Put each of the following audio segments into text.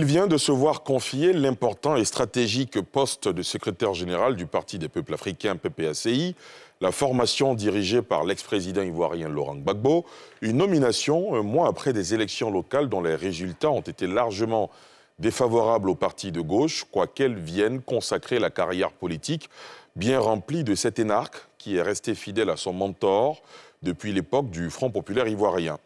Il vient de se voir confier l'important et stratégique poste de secrétaire général du Parti des peuples africains, PPACI, la formation dirigée par l'ex-président ivoirien Laurent Gbagbo, une nomination un mois après des élections locales dont les résultats ont été largement défavorables au parti de gauche, quoiqu'elle vienne consacrer la carrière politique bien remplie de cet énarque qui est resté fidèle à son mentor depuis l'époque du Front populaire ivoirien.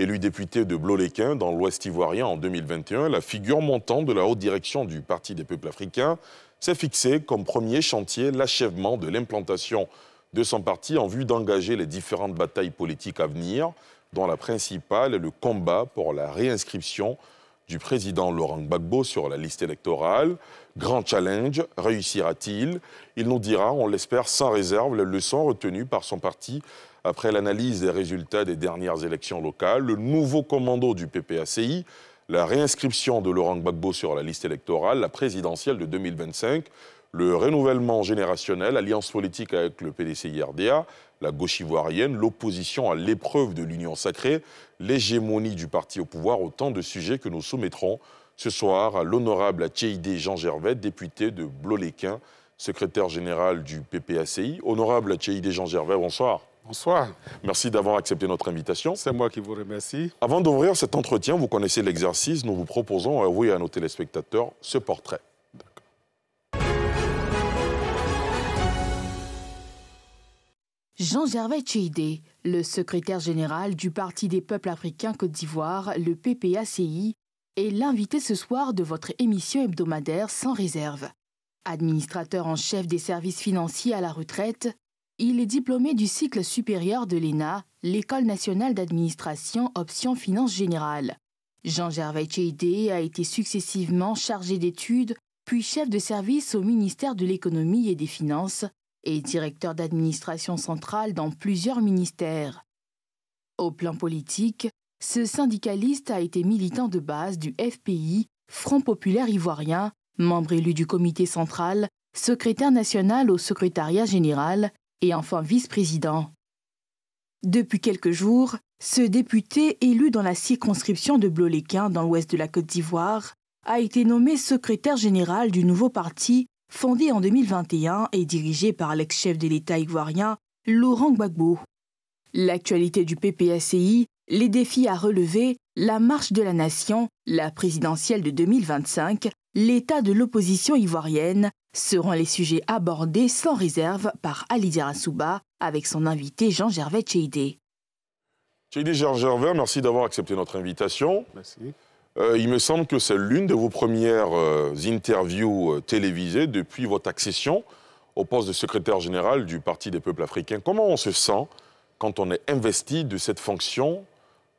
Élu député de Bloléquin dans l'Ouest ivoirien en 2021, la figure montante de la haute direction du Parti des peuples africains s'est fixée comme premier chantier l'achèvement de l'implantation de son parti en vue d'engager les différentes batailles politiques à venir, dont la principale est le combat pour la réinscription du président Laurent Gbagbo sur la liste électorale. Grand challenge, réussira-t-il Il nous dira, on l'espère sans réserve, les leçons retenues par son parti après l'analyse des résultats des dernières élections locales, le nouveau commando du PPACI, la réinscription de Laurent Gbagbo sur la liste électorale, la présidentielle de 2025, le renouvellement générationnel, alliance politique avec le PDCI-RDA, la gauche ivoirienne, l'opposition à l'épreuve de l'union sacrée, l'hégémonie du parti au pouvoir, autant de sujets que nous soumettrons ce soir à l'honorable Tchéidé Jean Gervais, député de Bloléquin, secrétaire général du PPACI. Honorable Tchéidé Jean Gervais, bonsoir. Bonsoir. Merci d'avoir accepté notre invitation. C'est moi qui vous remercie. Avant d'ouvrir cet entretien, vous connaissez l'exercice. Nous vous proposons à euh, vous et à nos téléspectateurs ce portrait. Jean Gervais Tchéidé, le secrétaire général du Parti des peuples africains Côte d'Ivoire, le PPACI, est l'invité ce soir de votre émission hebdomadaire Sans réserve. Administrateur en chef des services financiers à la retraite, il est diplômé du cycle supérieur de l'ENA, l'École nationale d'administration option finance générale. Jean Gervais a été successivement chargé d'études, puis chef de service au ministère de l'économie et des finances et directeur d'administration centrale dans plusieurs ministères. Au plan politique, ce syndicaliste a été militant de base du FPI, Front populaire ivoirien, membre élu du comité central, secrétaire national au secrétariat général et enfin vice-président. Depuis quelques jours, ce député élu dans la circonscription de Bloléquin dans l'ouest de la Côte d'Ivoire a été nommé secrétaire général du nouveau parti fondé en 2021 et dirigé par l'ex-chef de l'État ivoirien Laurent Gbagbo. L'actualité du PPSCI les défis à relever, la marche de la nation, la présidentielle de 2025, l'état de l'opposition ivoirienne seront les sujets abordés sans réserve par Ali Rassouba avec son invité Jean-Gervais Cheidé. Cheidé Jean-Gervais, merci d'avoir accepté notre invitation. Merci. Euh, il me semble que c'est l'une de vos premières euh, interviews euh, télévisées depuis votre accession au poste de secrétaire général du Parti des peuples africains. Comment on se sent quand on est investi de cette fonction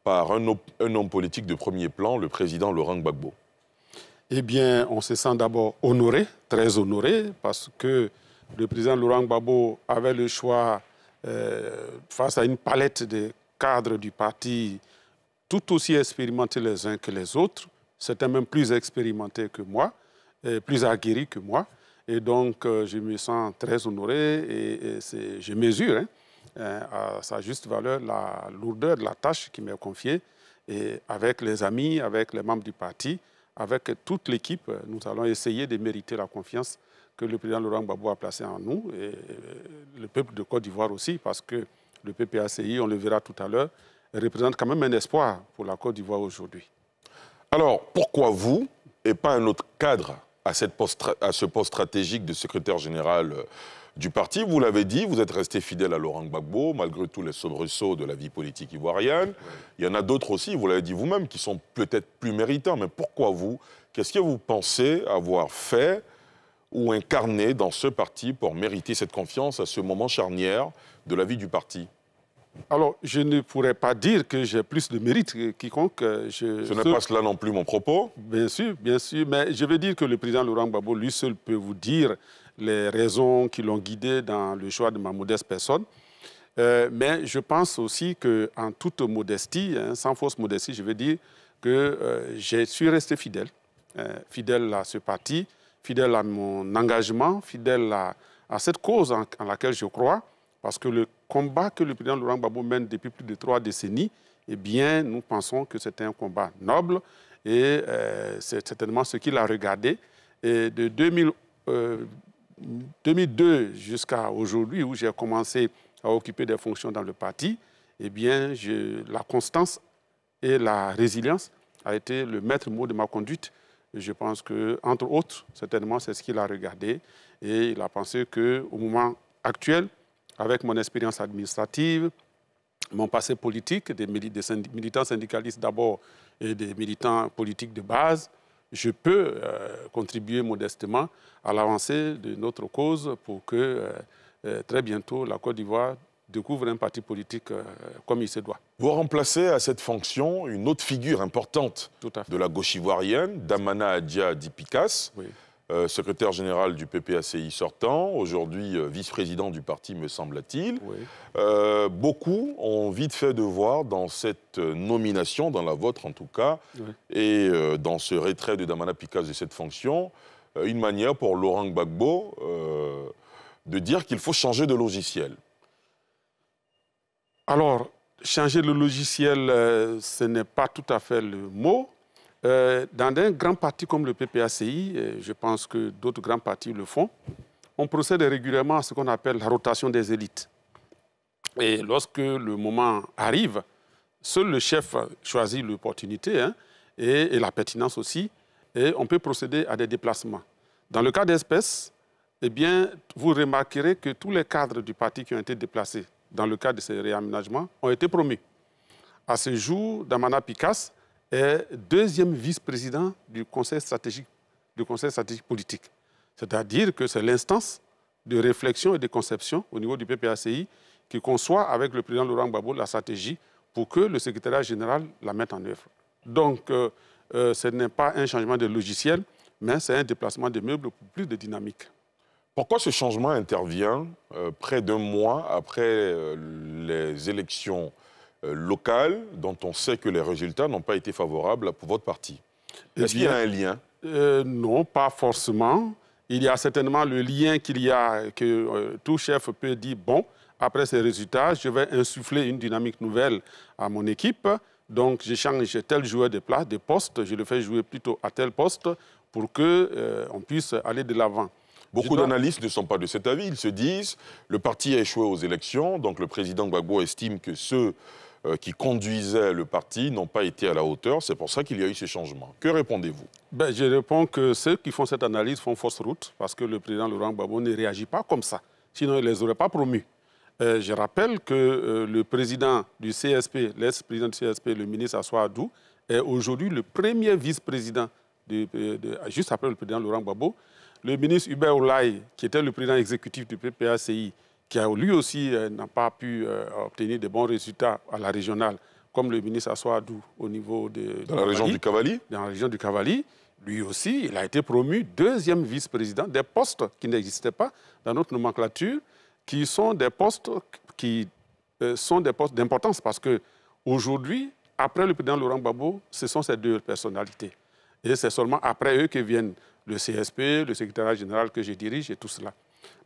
par un homme politique de premier plan, le président Laurent Gbagbo eh bien, on se sent d'abord honoré, très honoré, parce que le président Laurent Gbagbo avait le choix, euh, face à une palette de cadres du parti tout aussi expérimentés les uns que les autres, C'était même plus expérimentés que moi, plus aguerris que moi. Et donc, euh, je me sens très honoré et, je mesure hein, euh, à sa juste valeur la lourdeur de la tâche qui m'est confiée, et avec les amis, avec les membres du parti, avec toute l'équipe, nous allons essayer de mériter la confiance que le président Laurent Gbagbo a placée en nous et le peuple de Côte d'Ivoire aussi, parce que le PPACI, on le verra tout à l'heure, représente quand même un espoir pour la Côte d'Ivoire aujourd'hui. Alors, pourquoi vous et pas un autre cadre à, cette poste, à ce poste stratégique de secrétaire général euh, du parti. Vous l'avez dit, vous êtes resté fidèle à Laurent Gbagbo, malgré tous les soubresauts de la vie politique ivoirienne. Il y en a d'autres aussi, vous l'avez dit vous-même, qui sont peut-être plus méritants. Mais pourquoi vous Qu'est-ce que vous pensez avoir fait ou incarné dans ce parti pour mériter cette confiance à ce moment charnière de la vie du parti alors, je ne pourrais pas dire que j'ai plus de mérite quiconque. Je... Ce n'est pas cela non plus mon propos. Bien sûr, bien sûr. Mais je veux dire que le président Laurent Gbagbo, lui seul, peut vous dire les raisons qui l'ont guidé dans le choix de ma modeste personne. Euh, mais je pense aussi qu'en toute modestie, hein, sans fausse modestie, je veux dire que euh, j'ai je suis resté fidèle, euh, fidèle à ce parti, fidèle à mon engagement, fidèle à, à cette cause en, laquelle je crois, parce que le combat que le président Laurent Gbagbo mène depuis plus de trois décennies, eh bien, nous pensons que c'est un combat noble et c'est certainement ce qu'il a regardé. Et de 2000, 2002 jusqu'à aujourd'hui, où j'ai commencé à occuper des fonctions dans le parti, eh bien, je, la constance et la résilience a été le maître mot de ma conduite. Je pense que, entre autres, certainement, c'est ce qu'il a regardé et il a pensé que, au moment actuel, avec mon expérience administrative, mon passé politique, des, militants syndicalistes d'abord et des militants politiques de base, je peux euh, contribuer modestement à l'avancée de notre cause pour que euh, euh, très bientôt la Côte d'Ivoire découvre un parti politique comme il se doit. Vous remplacez à cette fonction une autre figure importante de la gauche ivoirienne, Damana Adia Dipikas, oui. Euh, secrétaire général du PPACI sortant, aujourd'hui euh, vice-président du parti, me semble-t-il. Euh, beaucoup ont vite fait de voir dans cette nomination, dans la vôtre en tout cas, et dans ce retrait de Damana Picasso de cette fonction, une manière pour Laurent Gbagbo de dire qu'il faut changer de logiciel. Alors, changer de logiciel, ce n'est pas tout à fait le mot. Euh, dans un grand parti comme le PPACI, euh, je pense que d'autres grands partis le font, on procède régulièrement à ce qu'on appelle la rotation des élites. Et lorsque le moment arrive, seul le chef choisit l'opportunité hein, et, la pertinence aussi, et on peut procéder à des déplacements. Dans le cas d'Espèce, eh bien, vous remarquerez que tous les cadres du parti qui ont été déplacés dans le cadre de ces réaménagements ont été promus. À ce jour, Damana Picasse est deuxième vice-président du Conseil stratégique, du Conseil stratégique politique. C'est-à-dire que c'est l'instance de réflexion et de conception au niveau du PPACI qui conçoit avec le président Laurent Gbagbo la stratégie pour que le secrétariat général la mette en œuvre. Donc, euh, euh, ce n'est pas un changement de logiciel, mais c'est un déplacement de meubles pour plus de dynamique. Pourquoi ce changement intervient euh, près d'un mois après les élections euh, local dont on sait que les résultats n'ont pas été favorables pour votre parti. Eh Est-ce qu'il y a un lien euh, Non, pas forcément. Il y a certainement le lien qu'il y a, que euh, tout chef peut dire, bon, après ces résultats, je vais insuffler une dynamique nouvelle à mon équipe. Donc, j'échange tel joueur de place, de poste, je le fais jouer plutôt à tel poste pour qu'on on puisse aller de l'avant. Beaucoup d'analystes ne sont pas de cet avis. Ils se disent, le parti a échoué aux élections, donc le président Gbagbo estime que ceux euh, qui conduisaient le parti n'ont pas été à la hauteur. C'est pour ça qu'il y a eu ces changements. Que répondez-vous ben, Je réponds que ceux qui font cette analyse font fausse route parce que le président Laurent Gbagbo ne réagit pas comme ça. Sinon, il ne les aurait pas promus. Euh, je rappelle que euh, le président du CSP, l'ex-président du CSP, le ministre Assouadou est aujourd'hui le premier vice-président, juste après le président Laurent Gbagbo. Le ministre Hubert Olaï, qui était le président exécutif du PPACI, qui lui aussi euh, n'a pas pu euh, obtenir de bons résultats à la régionale, comme le ministre Assoadou au niveau de... la région du Cavali Dans la région du Cavali. Lui aussi, il a été promu deuxième vice-président des postes qui n'existaient pas dans notre nomenclature, qui sont des postes qui euh, sont des postes d'importance parce que aujourd'hui, après le président Laurent Babo, ce sont ces deux personnalités. Et c'est seulement après eux que viennent le CSP, le secrétariat général que je dirige et tout cela.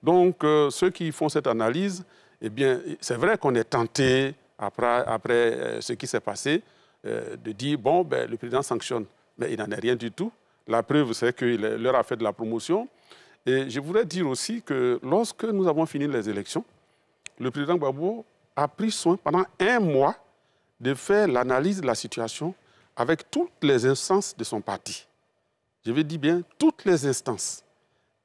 Donc, euh, ceux qui font cette analyse, eh bien, c'est vrai qu'on est tenté, après, après euh, ce qui s'est passé, euh, de dire, bon, ben, le président sanctionne. Mais il n'en est rien du tout. La preuve, c'est qu'il leur a fait de la promotion. Et je voudrais dire aussi que lorsque nous avons fini les élections, le président Gbagbo a pris soin pendant un mois de faire l'analyse de la situation avec toutes les instances de son parti. Je veux dire bien toutes les instances.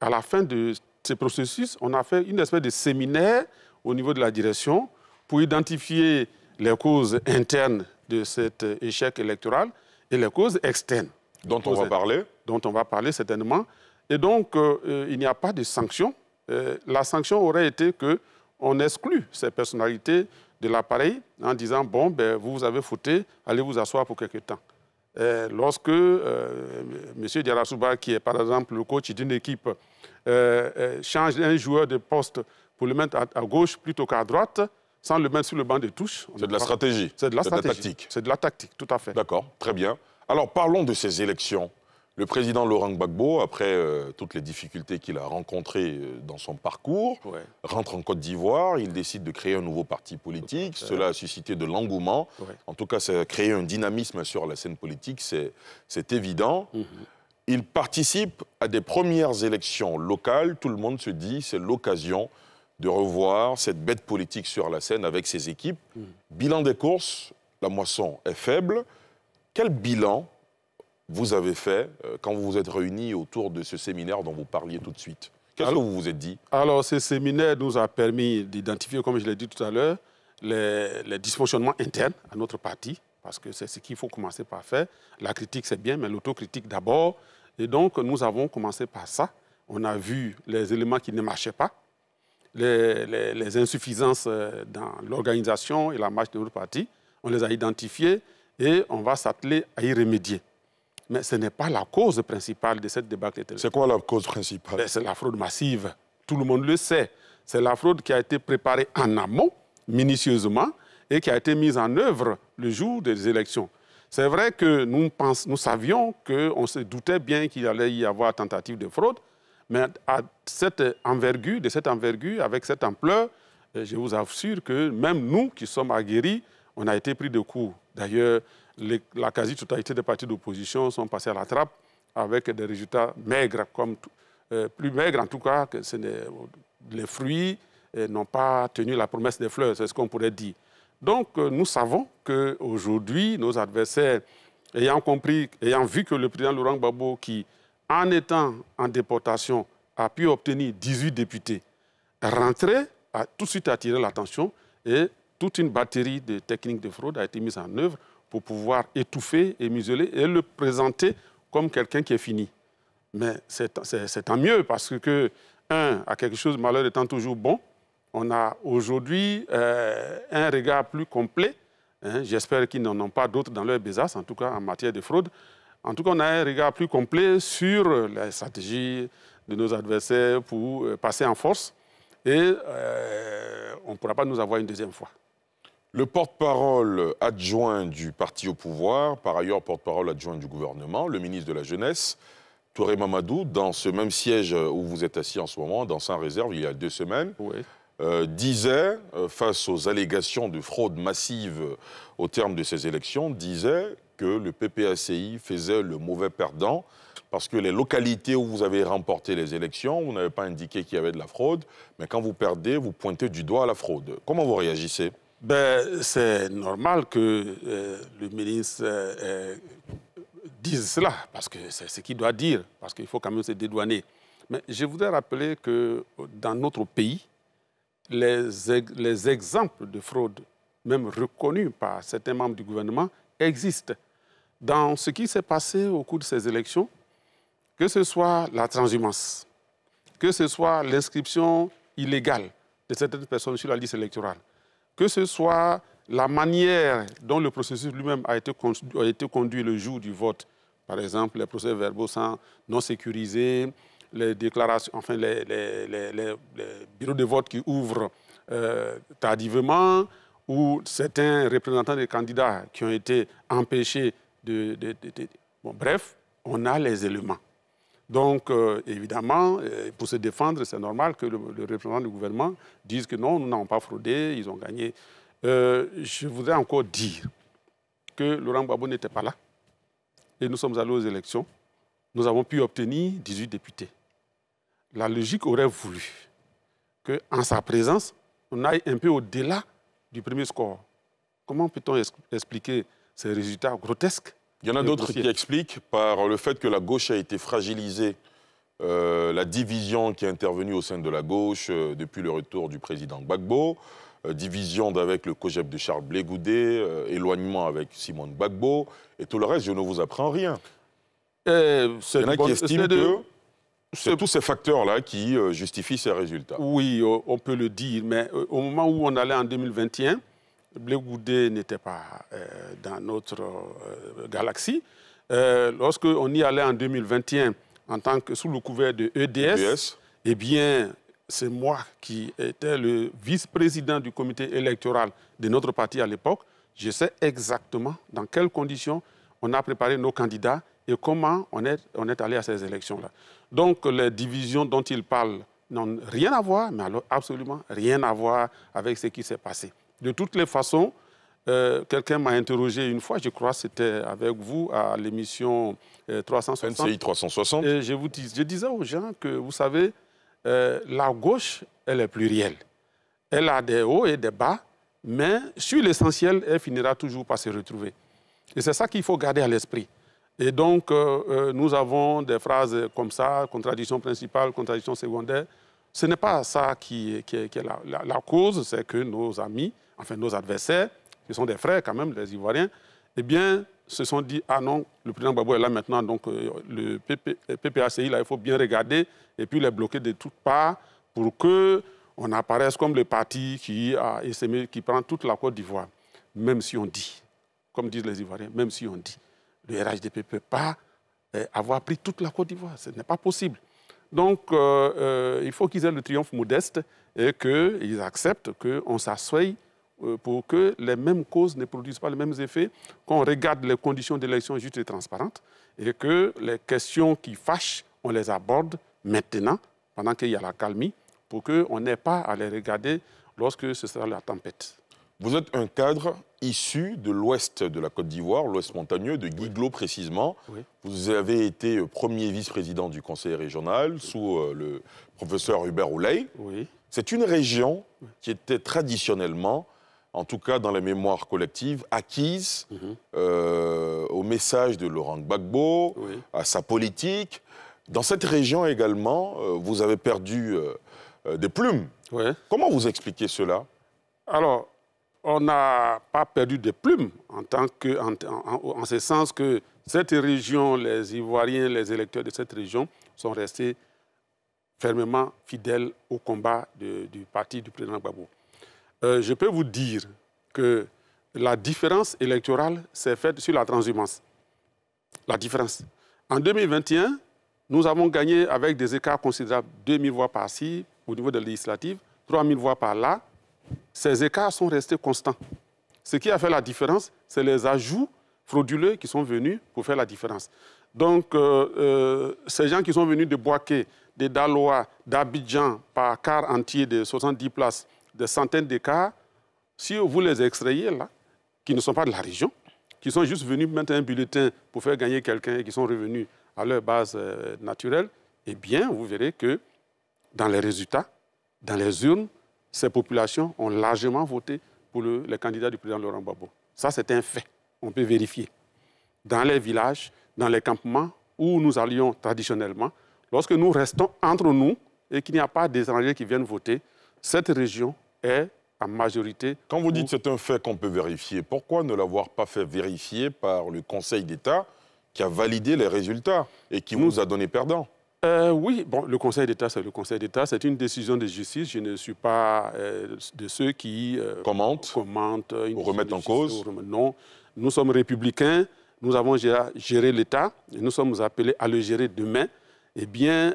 À la fin de ce processus, on a fait une espèce de séminaire au niveau de la direction pour identifier les causes internes de cet échec électoral et les causes externes. Dont on va parler Dont on va parler certainement. Et donc, il n'y a pas de sanction. la sanction aurait été qu'on on exclut ces personnalités de l'appareil en disant, bon, ben, vous avez fouté, allez vous asseoir pour quelque temps. lorsque M. Diarasouba, qui est par exemple le coach d'une équipe euh, euh, change un joueur de poste pour le mettre à, gauche plutôt qu'à droite, sans le mettre sur le banc de touches. – C'est de, la stratégie. C'est de la tactique. C'est de la tactique, tout à fait. D'accord, très bien. Alors parlons de ces élections. Le président Laurent Gbagbo, après euh, toutes les difficultés qu'il a rencontrées dans son parcours, rentre en Côte d'Ivoire, il décide de créer un nouveau parti politique. Cela a suscité de l'engouement. En tout cas, ça a créé un dynamisme sur la scène politique, c'est évident. Mhm. Il participe à des premières élections locales. Tout le monde se dit c'est l'occasion de revoir cette bête politique sur la scène avec ses équipes. Mm. Bilan des courses, la moisson est faible. Quel bilan vous avez fait euh, quand vous vous êtes réunis autour de ce séminaire dont vous parliez tout de suite Qu'est-ce que vous vous êtes dit Alors, ce séminaire nous a permis d'identifier, comme je l'ai dit tout à l'heure, les, les, dysfonctionnements internes à notre parti, parce que c'est ce qu'il faut commencer par faire. La critique, c'est bien, mais l'autocritique d'abord, et donc, nous avons commencé par ça. On a vu les éléments qui ne marchaient pas, les, insuffisances euh, dans l'organisation et la marche de notre parti. On les a identifiés et on va s'atteler à y remédier. Mais ce n'est pas la cause principale de cette débâcle C'est quoi la cause principale ben, C'est la fraude massive. Tout le monde le sait. C'est la fraude qui a été préparée en amont, minutieusement, et qui a été mise en œuvre le jour des élections. C'est vrai que nous, savions qu'on se doutait bien qu'il allait y avoir tentative de fraude, mais à cette envergure, de cette envergure, avec cette ampleur, euh, je vous assure que même nous qui sommes aguerris, on a été pris de coup. D'ailleurs, la quasi-totalité des partis d'opposition sont passés à la trappe avec des résultats maigres, comme euh, plus maigres en tout cas, que les fruits euh, n'ont pas tenu la promesse des fleurs, c'est ce qu'on pourrait dire. Donc, euh, nous savons qu'aujourd'hui, nos adversaires, ayant compris, ayant vu que le président Laurent Gbagbo, qui, en étant en déportation, a pu obtenir 18 députés, rentrait a tout de suite attiré l'attention et toute une batterie de techniques de fraude a été mise en œuvre pour pouvoir étouffer et museler et le présenter comme quelqu'un qui est fini. Mais c'est tant mieux parce que, un, à quelque chose, malheur étant toujours bon, on a aujourd'hui euh, un regard plus complet. Hein. J'espère qu'ils n'en ont pas d'autres dans leur besace, en tout cas en matière de fraude. En tout cas, on a un regard plus complet sur euh, la stratégie de nos adversaires pour euh, passer en force et on ne pourra pas nous avoir une deuxième fois. Le porte-parole adjoint du parti au pouvoir, par ailleurs porte-parole adjoint du gouvernement, le ministre de la Jeunesse, Touré Mamadou, dans ce même siège où vous êtes assis en ce moment, dans sa Réserve, il y a deux semaines, euh, disait, euh, face aux allégations de fraude massive euh, au terme de ces élections, disait que le PPACI faisait le mauvais perdant parce que les localités où vous avez remporté les élections, vous n'avez pas indiqué qu'il y avait de la fraude, mais quand vous perdez, vous pointez du doigt à la fraude. Comment vous réagissez ben, C'est normal que le ministre dise cela, parce que c'est ce qu'il doit dire, parce qu'il faut quand même se dédouaner. Mais je voudrais rappeler que dans notre pays, les, exemples de fraude, même reconnus par certains membres du gouvernement, existent. Dans ce qui s'est passé au cours de ces élections, que ce soit la transhumance, que ce soit l'inscription illégale de certaines personnes sur la liste électorale, que ce soit la manière dont le processus lui-même a, a été conduit le jour du vote, par exemple les procès verbaux sont non sécurisés, les déclarations, enfin les, bureaux de vote qui ouvrent euh, tardivement, ou certains représentants des candidats qui ont été empêchés de... Bon, bref, on a les éléments. Donc, euh, évidemment, euh, pour se défendre, c'est normal que le, représentant du gouvernement dise que non, nous n'avons pas fraudé, ils ont gagné. je voudrais encore dire que Laurent Gbagbo n'était pas là et nous sommes allés aux élections. Nous avons pu obtenir 18 députés la logique aurait voulu qu'en sa présence, on aille un peu au-delà du premier score. Comment peut-on expliquer ces résultats grotesques Il y en a d'autres qui expliquent par le fait que la gauche a été fragilisée, euh, la division qui est intervenue au sein de la gauche euh, depuis le retour du président Gbagbo, euh, division avec le COGEP de Charles Blégoudé, éloignement avec Simone Gbagbo, et tout le reste, je ne vous apprends rien. Il y en a qui estiment que c'est tous ces facteurs-là qui euh, justifient ces résultats. Oui, on peut le dire, mais euh, au moment où on allait en 2021, Blé n'était pas euh, dans notre galaxie. Lorsqu'on y allait en 2021, en tant que sous le couvert de EDS, e eh bien, c'est moi qui étais le vice-président du comité électoral de notre parti à l'époque. Je sais exactement dans quelles conditions on a préparé nos candidats et comment on est allé à ces élections-là. Donc les divisions dont il parle n'ont rien à voir, mais absolument rien à voir avec ce qui s'est passé. De toutes les façons, euh, quelqu'un m'a interrogé une fois, je crois que c'était avec vous à l'émission 360. NCI 360. Et je, vous je disais aux gens que, vous savez, euh, la gauche, elle est plurielle. Elle a des hauts et des bas, mais sur l'essentiel, elle finira toujours par se retrouver. Et c'est ça qu'il faut garder à l'esprit. Et donc, euh, euh, nous avons des phrases comme ça, contradiction principale, contradiction secondaire. Ce n'est pas ça qui est, la, cause, c'est que nos amis, enfin nos adversaires, qui sont des frères quand même, les Ivoiriens, eh bien, se sont dit, ah non, le président Babou est là maintenant, donc euh, le PPACI, là, il faut bien regarder et puis les bloquer de toutes parts pour que on apparaisse comme le parti qui, a qui prend toute la Côte d'Ivoire, même si on dit, comme disent les Ivoiriens, même si on dit le RHDP ne peut pas euh, avoir pris toute la Côte d'Ivoire. Ce n'est pas possible. Donc, euh, euh, il faut qu'ils aient le triomphe modeste et qu'ils acceptent qu'on s'assoie pour que les mêmes causes ne produisent pas les mêmes effets, qu'on regarde les conditions d'élection justes et transparentes et que les questions qui fâchent, on les aborde maintenant, pendant qu'il y a la calmie, pour qu'on n'ait pas à les regarder lorsque ce sera la tempête. Vous êtes un cadre issu de l'ouest de la Côte d'Ivoire, l'ouest montagneux, de Guiglo précisément. Vous avez été euh, premier vice-président du conseil régional sous euh, le professeur Hubert Ouley. C'est une région qui était traditionnellement, en tout cas dans la mémoire collective, acquise mhm. euh, au message de Laurent Gbagbo, à sa politique. Dans cette région également, vous avez perdu des plumes. Comment vous expliquez cela Alors, on n'a pas perdu de plumes en, tant que, en, ce sens que cette région, les Ivoiriens, les électeurs de cette région sont restés fermement fidèles au combat du parti du président Gbagbo. Euh, je peux vous dire que la différence électorale s'est faite sur la transhumance. La différence. En 2021, nous avons gagné avec des écarts considérables 2000 voix par-ci au niveau de la législative, 3 voix par-là, ces écarts sont restés constants. Ce qui a fait la différence, c'est les ajouts frauduleux qui sont venus pour faire la différence. Donc, euh, euh, ces gens qui sont venus de Boaké, de Daloa, d'Abidjan, par quart entier de 70 places, de centaines d'écarts, si vous les extrayez là, qui ne sont pas de la région, qui sont juste venus mettre un bulletin pour faire gagner quelqu'un et qui sont revenus à leur base euh, naturelle, eh bien, vous verrez que dans les résultats, dans les urnes, ces populations ont largement voté pour le, les candidats du président Laurent Gbagbo. Ça, c'est un fait. On peut vérifier. Dans les villages, dans les campements où nous allions traditionnellement, lorsque nous restons entre nous et qu'il n'y a pas d'étrangers qui viennent voter, cette région est en majorité. Quand vous dites que c'est un fait qu'on peut vérifier, pourquoi ne l'avoir pas fait vérifier par le Conseil d'État qui a validé les résultats et qui nous, a donné perdant euh, oui, bon, le Conseil d'État, c'est le Conseil d'État, c'est une décision de justice. Je ne suis pas euh, de ceux qui euh, commentent, ou remettent en cause. Non, nous sommes républicains, nous avons géré l'État, et nous sommes appelés à le gérer demain. Eh bien,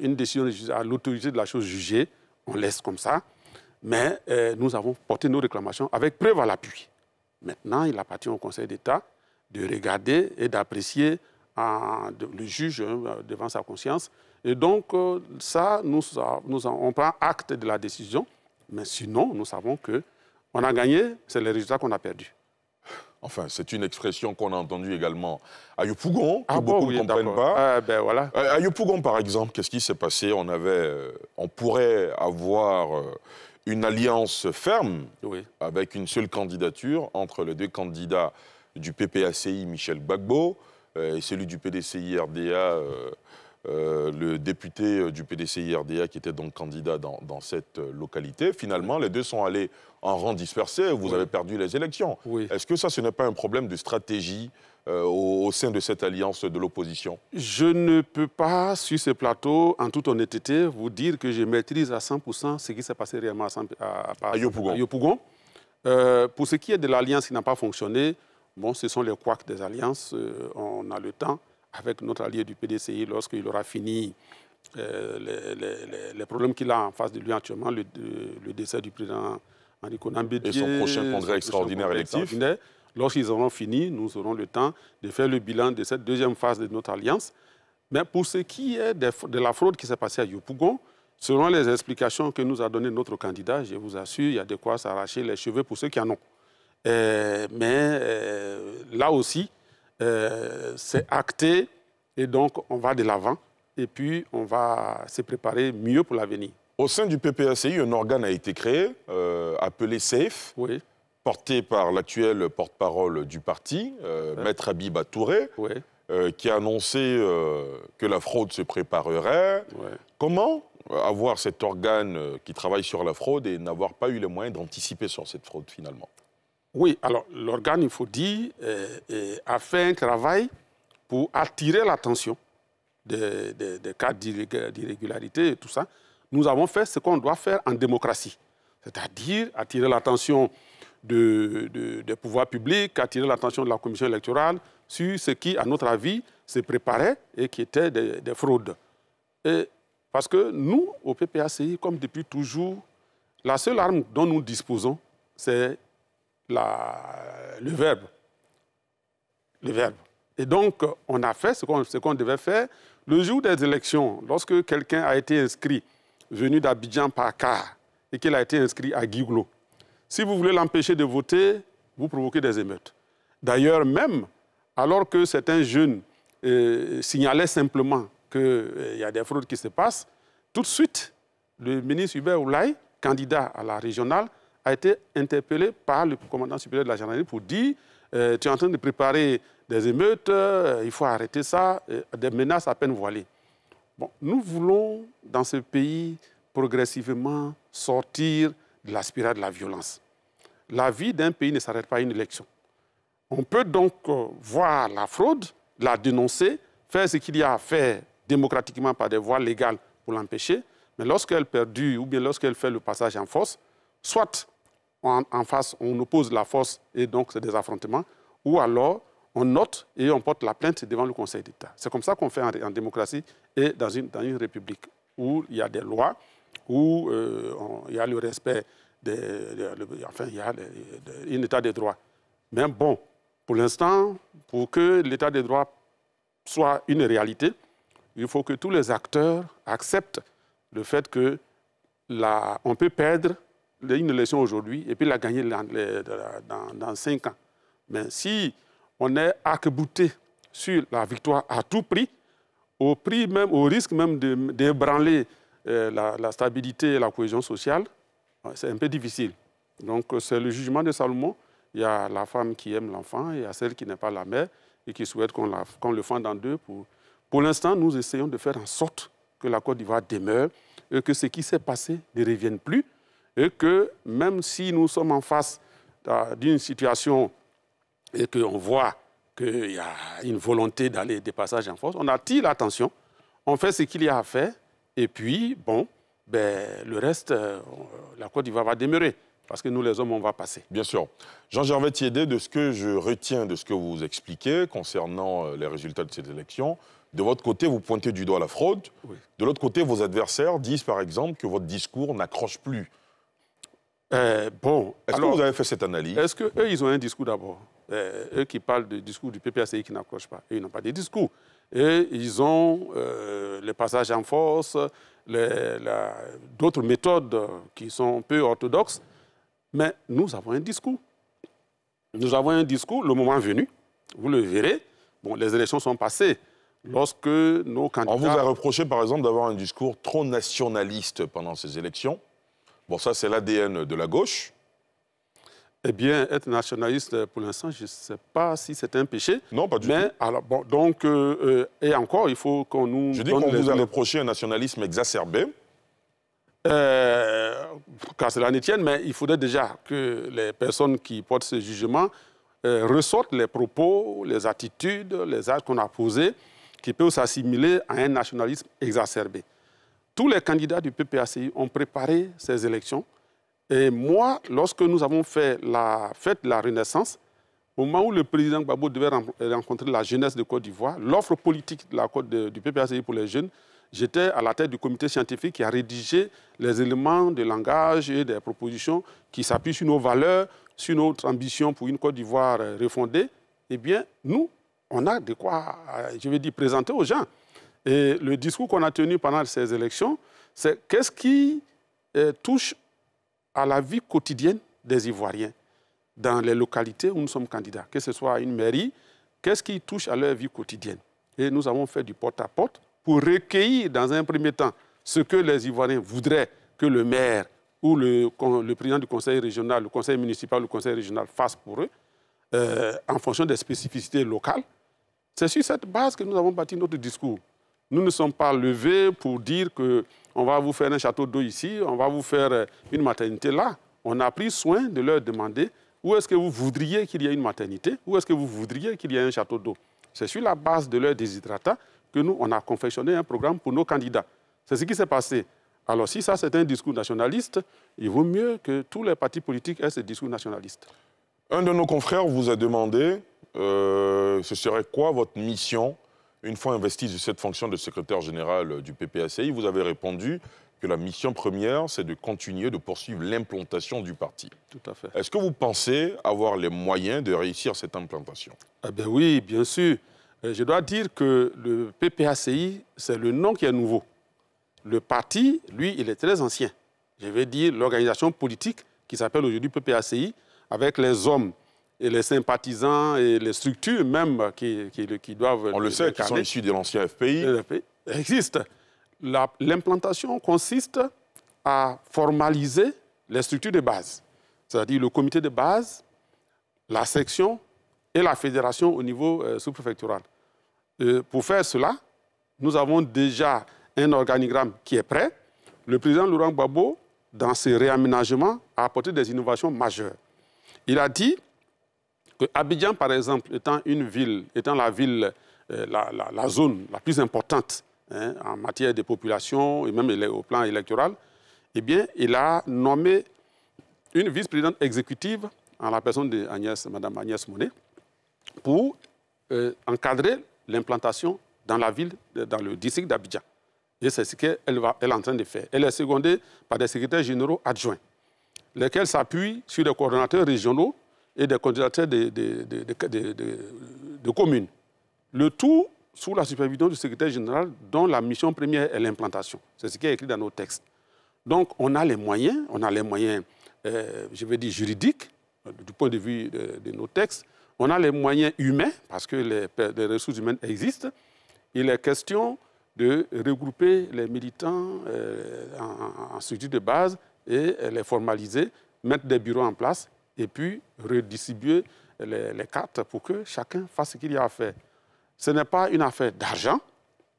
une décision de justice, à l'autorité de la chose jugée, on laisse comme ça. Mais nous avons porté nos réclamations avec preuve à l'appui. Maintenant, il appartient au Conseil d'État de regarder et d'apprécier le juge hein, devant sa conscience. Et donc, euh, ça, nous, nous, on prend acte de la décision, mais sinon, nous savons que on a gagné, c'est le résultat qu'on a perdu. Enfin, c'est une expression qu'on a entendue également à Yopougon, que ah beaucoup ne comprennent pas. Ah, ben euh, à Yopougon, par exemple, qu'est-ce qui s'est passé on, avait, euh, on pourrait avoir une alliance ferme avec une seule candidature entre les deux candidats du PPACI, Michel Gbagbo, euh, et celui du PDCI-RDA, euh, euh, le député du PDCI-RDA qui était donc candidat dans, cette localité. Finalement, les deux sont allés en rang dispersé. Vous avez perdu les élections. Est-ce que ça, ce n'est pas un problème de stratégie au, sein de cette alliance de l'opposition Je ne peux pas, sur ce plateau, en toute honnêteté, vous dire que je maîtrise à 100% ce qui s'est passé réellement à, Yopougon. pour ce qui est de l'alliance qui n'a pas fonctionné, Bon, ce sont les couacs des alliances. Euh, on a le temps avec notre allié du PDCI lorsqu'il aura fini euh, les, problèmes qu'il a en face de lui actuellement, le, euh, décès du président Henri Conan Et son prochain congrès extraordinaire électif. Lorsqu'ils auront fini, nous aurons le temps de faire le bilan de cette deuxième phase de notre alliance. Mais pour ce qui est de, de la fraude qui s'est passée à Yopougon, selon les explications que nous a données notre candidat, je vous assure, il y a de quoi s'arracher les cheveux pour ceux qui en ont. Euh, mais euh, là aussi, euh, c'est acté et donc on va de l'avant et puis on va se préparer mieux pour l'avenir. Au sein du PPACI, un organe a été créé, appelé SAFE, porté par l'actuel porte-parole du parti, Maître Habib Atouré, qui a annoncé que la fraude se préparerait. Comment avoir cet organe qui travaille sur la fraude et n'avoir pas eu les moyens d'anticiper sur cette fraude finalement oui, alors l'organe, il faut dire, euh, euh, a fait un travail pour attirer l'attention des, cas d'irrégularité et tout ça. Nous avons fait ce qu'on doit faire en démocratie, c'est-à-dire attirer l'attention des de, pouvoirs publics, attirer l'attention de la commission électorale sur ce qui, à notre avis, se préparait et qui était des, fraudes. Et parce que nous, au PPACI, comme depuis toujours, la seule arme dont nous disposons, c'est le verbe. Le verbe. Et donc, on a fait ce qu'on devait faire. Le jour des élections, lorsque quelqu'un a été inscrit, venu d'Abidjan par car, et qu'il a été inscrit à Guiglo, si vous voulez l'empêcher de voter, vous provoquez des émeutes. D'ailleurs, même alors que certains jeunes euh, signalaient simplement qu'il euh, y a des fraudes qui se passent, tout de suite, le ministre Hubert Oulay, candidat à la régionale, a été interpellé par le commandant supérieur de la gendarmerie pour dire euh, tu es en train de préparer des émeutes, euh, il faut arrêter ça, euh, des menaces à peine voilées. Bon, nous voulons, dans ce pays, progressivement sortir de la spirale de la violence. La vie d'un pays ne s'arrête pas à une élection. On peut donc voir la fraude, la dénoncer, faire ce qu'il y a à faire démocratiquement par des voies légales pour l'empêcher, mais lorsqu'elle perdue ou bien lorsqu'elle fait le passage en force, soit en, face, on oppose la force et donc c'est des affrontements, ou alors on note et on porte la plainte devant le Conseil d'État. C'est comme ça qu'on fait en, démocratie et dans une, république où il y a des lois, où euh, il y a le respect, de, enfin, il y a un état de droit. Mais bon, pour l'instant, pour que l'état des droits soit une réalité, il faut que tous les acteurs acceptent le fait que on peut perdre une élection aujourd'hui et puis la gagner dans, dans, dans, cinq ans. Mais si on est arc sur la victoire à tout prix, au prix même, au risque même d'ébranler euh, la, stabilité et la cohésion sociale, c'est un peu difficile. Donc euh, c'est le jugement de Salomon. Il y a la femme qui aime l'enfant, il y a celle qui n'est pas la mère et qui souhaite qu'on le fende en deux. Pour, pour l'instant, nous essayons de faire en sorte que la Côte d'Ivoire demeure et que ce qui s'est passé ne revienne plus et que même si nous sommes en face d'une situation et qu'on voit qu'il y a une volonté d'aller des passages en force, on attire l'attention, on fait ce qu'il y a à faire, et puis, bon, ben, le reste, euh, la Côte d'Ivoire va demeurer, parce que nous, les hommes, on va passer. Bien sûr. Jean-Gervais Thiédé, de ce que je retiens de ce que vous expliquez concernant euh, les résultats de cette élection, de votre côté, vous pointez du doigt la fraude. De l'autre côté, vos adversaires disent, par exemple, que votre discours n'accroche plus euh, bon. Est-ce que vous avez fait cette analyse Est-ce qu'eux, ils ont un discours d'abord euh, Eux qui parlent du discours du PPACI qui n'accroche pas. ils n'ont pas de discours. Et ils ont euh, les passages en force, d'autres méthodes qui sont peu orthodoxes. Mais nous avons un discours. Nous avons un discours, le moment venu, vous le verrez. Bon, les élections sont passées lorsque nos candidats... On vous a reproché, par exemple, d'avoir un discours trop nationaliste pendant ces élections. Bon, ça, c'est l'ADN de la gauche. Eh bien, être nationaliste, pour l'instant, je ne sais pas si c'est un péché. Non, pas du mais, Alors, bon, donc, euh, euh, et encore, il faut qu'on nous. Je dis qu'on vous a reproché un nationalisme exacerbé. Quand euh, car cela ne tienne, mais il faudrait déjà que les personnes qui portent ce jugement ressortent les propos, les attitudes, les actes qu'on a posés qui peuvent s'assimiler à un nationalisme exacerbé tous les candidats du PPACI ont préparé ces élections. Et moi, lorsque nous avons fait la fête de la Renaissance, au moment où le président Gbagbo devait rencontrer la jeunesse de Côte d'Ivoire, l'offre politique de du PPACI pour les jeunes, j'étais à la tête du comité scientifique qui a rédigé les éléments de langage et des propositions qui s'appuient sur nos valeurs, sur notre ambition pour une Côte d'Ivoire euh, refondée. Eh bien, nous, on a de quoi, euh, je veux dire, présenter aux gens. Et le discours qu'on a tenu pendant ces élections, c'est qu'est-ce qui euh, touche à la vie quotidienne des Ivoiriens dans les localités où nous sommes candidats, que ce soit une mairie, qu'est-ce qui touche à leur vie quotidienne. Et nous avons fait du porte-à-porte pour recueillir dans un premier temps ce que les Ivoiriens voudraient que le maire ou le, président du conseil régional, le conseil municipal, le conseil régional fasse pour eux, euh, en fonction des spécificités locales. C'est sur cette base que nous avons bâti notre discours. Nous ne sommes pas levés pour dire qu'on va vous faire un château d'eau ici, on va vous faire euh, une maternité là. On a pris soin de leur demander où est-ce que vous voudriez qu'il y ait une maternité, où est-ce que vous voudriez qu'il y ait un château d'eau. C'est sur la base de leur déshydratat que nous, on a confectionné un programme pour nos candidats. C'est ce qui s'est passé. Alors si ça, c'est un discours nationaliste, il vaut mieux que tous les partis politiques aient ce discours nationaliste. Un de nos confrères vous a demandé euh, ce serait quoi votre mission une fois investi de cette fonction de secrétaire général euh, du PPACI, vous avez répondu que la mission première, c'est de continuer de poursuivre l'implantation du parti. Tout à fait. Est-ce que vous pensez avoir les moyens de réussir cette implantation Eh bien oui, bien sûr. Euh, je dois dire que le PPACI, c'est le nom qui est nouveau. Le parti, lui, il est très ancien. Je vais dire l'organisation politique qui s'appelle aujourd'hui PPACI, avec les hommes et les sympathisants et les structures même qui, qui, doivent... On le sait, qui sont issus de l'ancien FPI. Existe. L'implantation consiste à formaliser les structures de base, c'est-à-dire le comité de base, la section et la fédération au niveau euh, sous-préfectoral. Euh, pour faire cela, nous avons déjà un organigramme qui est prêt. Le président Laurent Gbagbo, dans ses réaménagements, a apporté des innovations majeures. Il a dit Abidjan, par exemple, étant une ville, étant la ville, euh, la, zone la plus importante hein, en matière de population et même au plan électoral, eh bien, il a nommé une vice-présidente exécutive en la personne de Agnès, Mme Agnès Monet, pour euh, encadrer l'implantation dans la ville, euh, dans le district d'Abidjan. Et c'est ce qu'elle est en train de faire. Elle est secondée par des secrétaires généraux adjoints, lesquels s'appuient sur des coordonnateurs régionaux et des coordinateurs de communes. Le tout sous la supervision du secrétaire général dont la mission première est l'implantation. C'est ce qui est écrit dans nos textes. Donc on a les moyens, on a les moyens, euh, je veux dire, juridiques, euh, du point de vue de, nos textes, on a les moyens humains, parce que les, ressources humaines existent. Il est question de regrouper les militants euh, en, en, structure de base et les formaliser, mettre des bureaux en place et puis redistribuer les, cartes pour que chacun fasse ce qu'il y a à faire. Ce n'est pas une affaire d'argent,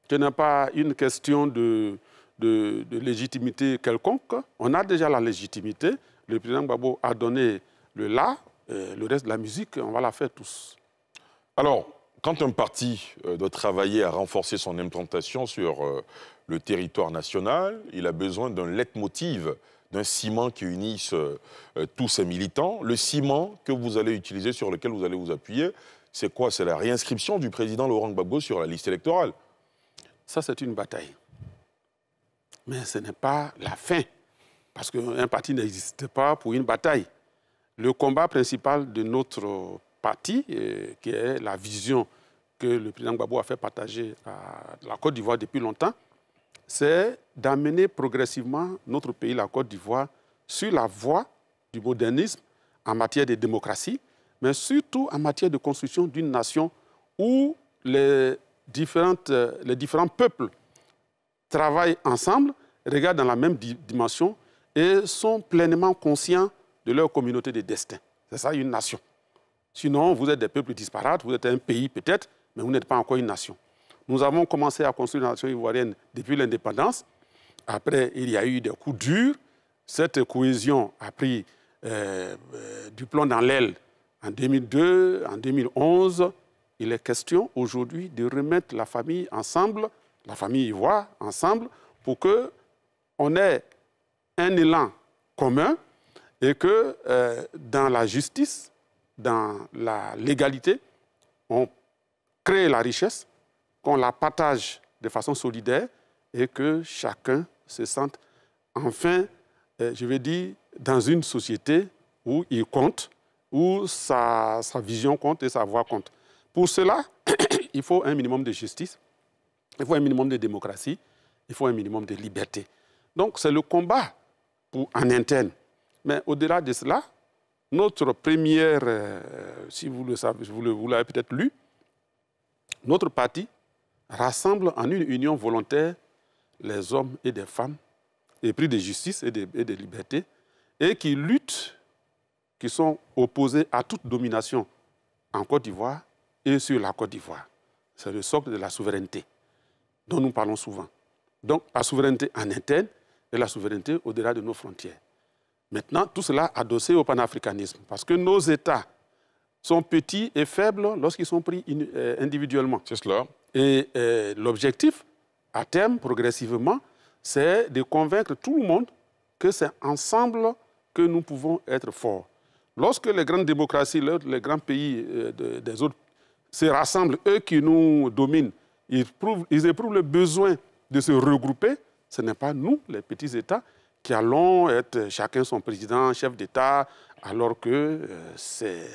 ce n'est pas une question de, de, légitimité quelconque. On a déjà la légitimité. Le président Gbagbo a donné le là, le reste de la musique, on va la faire tous. Alors, quand un parti euh, doit travailler à renforcer son implantation sur euh, le territoire national, il a besoin d'un leitmotiv d'un ciment qui unisse euh, euh, tous ces militants. Le ciment que vous allez utiliser, sur lequel vous allez vous appuyer, c'est quoi C'est la réinscription du président Laurent Gbagbo sur la liste électorale. Ça, c'est une bataille. Mais ce n'est pas la fin, parce qu'un parti n'existe pas pour une bataille. Le combat principal de notre parti, euh, qui est la vision que le président Gbagbo a fait partager à la Côte d'Ivoire depuis longtemps, c'est d'amener progressivement notre pays, la Côte d'Ivoire, sur la voie du modernisme en matière de démocratie, mais surtout en matière de construction d'une nation où les, euh, différents peuples travaillent ensemble, regardent dans la même dimension et sont pleinement conscients de leur communauté de destin. C'est ça une nation. Sinon, vous êtes des peuples disparates, vous êtes un pays peut-être, mais vous n'êtes pas encore une nation. Nous avons commencé à construire la nation ivoirienne depuis l'indépendance. Après, il y a eu des coups durs. Cette cohésion a pris euh, euh, du plomb dans l'aile en 2002, en 2011. Il est question aujourd'hui de remettre la famille ensemble, la famille ivoire ensemble, pour que on ait un élan commun et que euh, dans la justice, dans la légalité, on crée la richesse on la partage de façon solidaire et que chacun se sente enfin, euh, je vais dire, dans une société où il compte, où sa, vision compte et sa voix compte. Pour cela, il faut un minimum de justice, il faut un minimum de démocratie, il faut un minimum de liberté. Donc c'est le combat pour, en interne. Mais au-delà de cela, notre première, euh, si vous le savez, vous l'avez peut-être lu, notre parti rassemble en une union volontaire les hommes et des femmes pris de justice et de, et de liberté et qui luttent, qui sont opposés à toute domination en Côte d'Ivoire et sur la Côte d'Ivoire. C'est le socle de la souveraineté dont nous parlons souvent. Donc la souveraineté en interne et la souveraineté au-delà de nos frontières. Maintenant, tout cela adossé au panafricanisme, parce que nos États sont petits et faibles lorsqu'ils sont pris euh, individuellement. C'est cela. Et euh, l'objectif, à terme, progressivement, c'est de convaincre tout le monde que c'est ensemble que nous pouvons être forts. Lorsque les grandes démocraties, les grands pays euh, des autres se rassemblent, eux qui nous dominent, ils, éprouvent le besoin de se regrouper, ce n'est pas nous, les petits États, qui allons être chacun son président, chef d'État, alors que euh,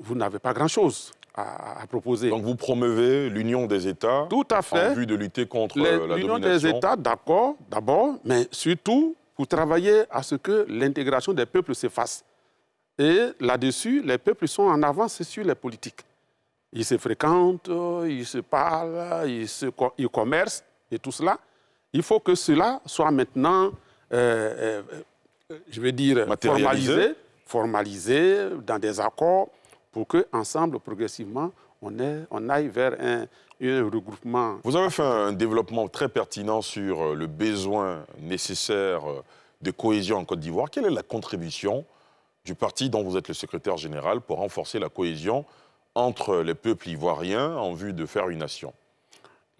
vous n'avez pas grand-chose à, proposer. Donc vous promeuvez l'union des États Tout à fait. en vue de lutter contre euh, la domination L'union des États, d'accord, d'abord, mais surtout pour travailler à ce que l'intégration des peuples se fasse. Et là-dessus, les peuples sont en avance sur les politiques. Ils se fréquentent, euh, ils se parlent, ils, commercent et tout cela. Il faut que cela soit maintenant, euh, je veux dire, formalisé, formalisé dans des accords pour qu'ensemble, progressivement, on, on, aille vers un, regroupement. Vous avez fait un développement très pertinent sur euh, le besoin nécessaire euh, de cohésion en Côte d'Ivoire. Quelle est la contribution du parti dont vous êtes le secrétaire général pour renforcer la cohésion entre les peuples ivoiriens en vue de faire une nation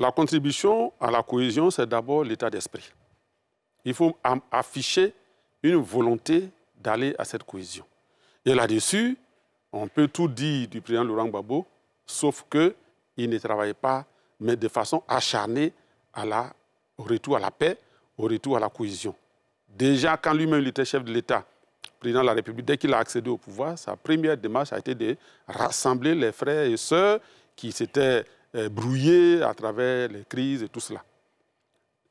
La contribution à la cohésion, c'est d'abord l'état d'esprit. Il faut afficher une volonté d'aller à cette cohésion. Et là-dessus, on peut tout dire du président Laurent Gbagbo, sauf qu'il ne travaillait pas, mais de façon acharnée à la, au retour à la paix, au retour à la cohésion. Déjà, quand lui-même il était chef de l'État, président de la République, dès qu'il a accédé au pouvoir, sa première démarche a été de rassembler les frères et sœurs qui s'étaient euh, brouillés à travers les crises et tout cela.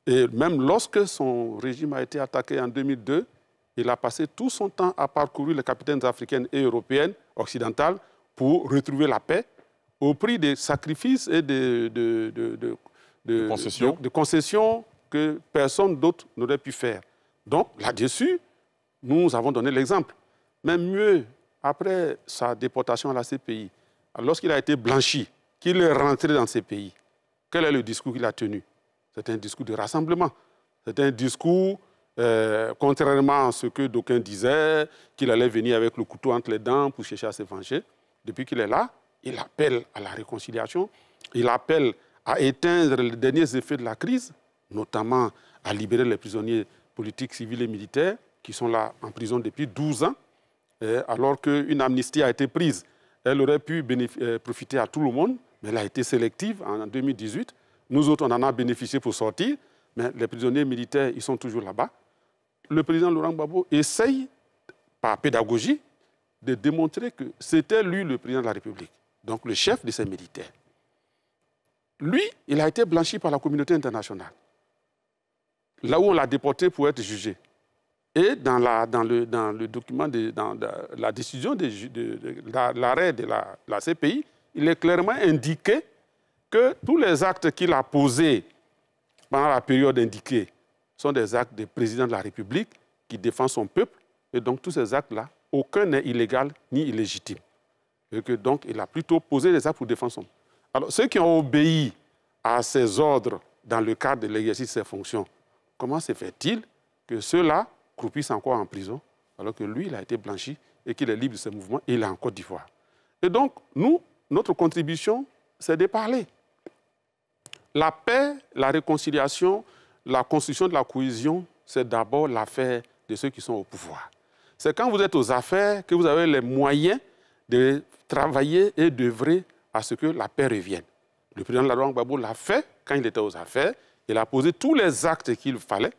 Et même lorsque son régime a été attaqué en 2002, il a passé tout son temps à parcourir les capitaines africaines et européennes occidentale pour retrouver la paix au prix des sacrifices et de, concessions. concessions que personne d'autre n'aurait pu faire. Donc là-dessus, nous avons donné l'exemple. Même mieux, après sa déportation à la CPI, lorsqu'il a été blanchi, qu'il est rentré dans ces pays, quel est le discours qu'il a tenu C'est un discours de rassemblement. C'est un discours euh, contrairement à ce que d'aucuns disaient, qu'il allait venir avec le couteau entre les dents pour chercher à se venger, depuis qu'il est là, il appelle à la réconciliation, il appelle à éteindre les derniers effets de la crise, notamment à libérer les prisonniers politiques, civils et militaires qui sont là en prison depuis 12 ans, euh, alors qu'une amnistie a été prise. Elle aurait pu euh, profiter à tout le monde, mais elle a été sélective en 2018. Nous autres, on en a bénéficié pour sortir, mais les prisonniers militaires, ils sont toujours là-bas le président Laurent Gbagbo essaye, par pédagogie, de démontrer que c'était lui le président de la République, donc le chef de ses militaires. Lui, il a été blanchi par la communauté internationale, là où on l'a déporté pour être jugé. Et dans, le, document, dans la, décision de, l'arrêt de la, la, CPI, il est clairement indiqué que tous les actes qu'il a posés pendant la période indiquée, sont des actes des présidents de la République qui défend son peuple. Et donc, tous ces actes-là, aucun n'est illégal ni illégitime. Et que donc, il a plutôt posé des actes pour défendre son peuple. Alors, ceux qui ont obéi à ces ordres dans le cadre de l'exercice de ses fonctions, comment se fait-il que ceux-là croupissent encore en prison alors que lui, il a été blanchi et qu'il est libre de ses mouvements et il est en Côte d'Ivoire Et donc, nous, notre contribution, c'est de parler. La paix, la réconciliation, la construction de la cohésion, c'est d'abord l'affaire de ceux qui sont au pouvoir. C'est quand vous êtes aux affaires que vous avez les moyens de travailler et d'œuvrer à ce que la paix revienne. Le président Laurent Gbagbo l'a fait quand il était aux affaires. Il a posé tous les actes qu'il fallait.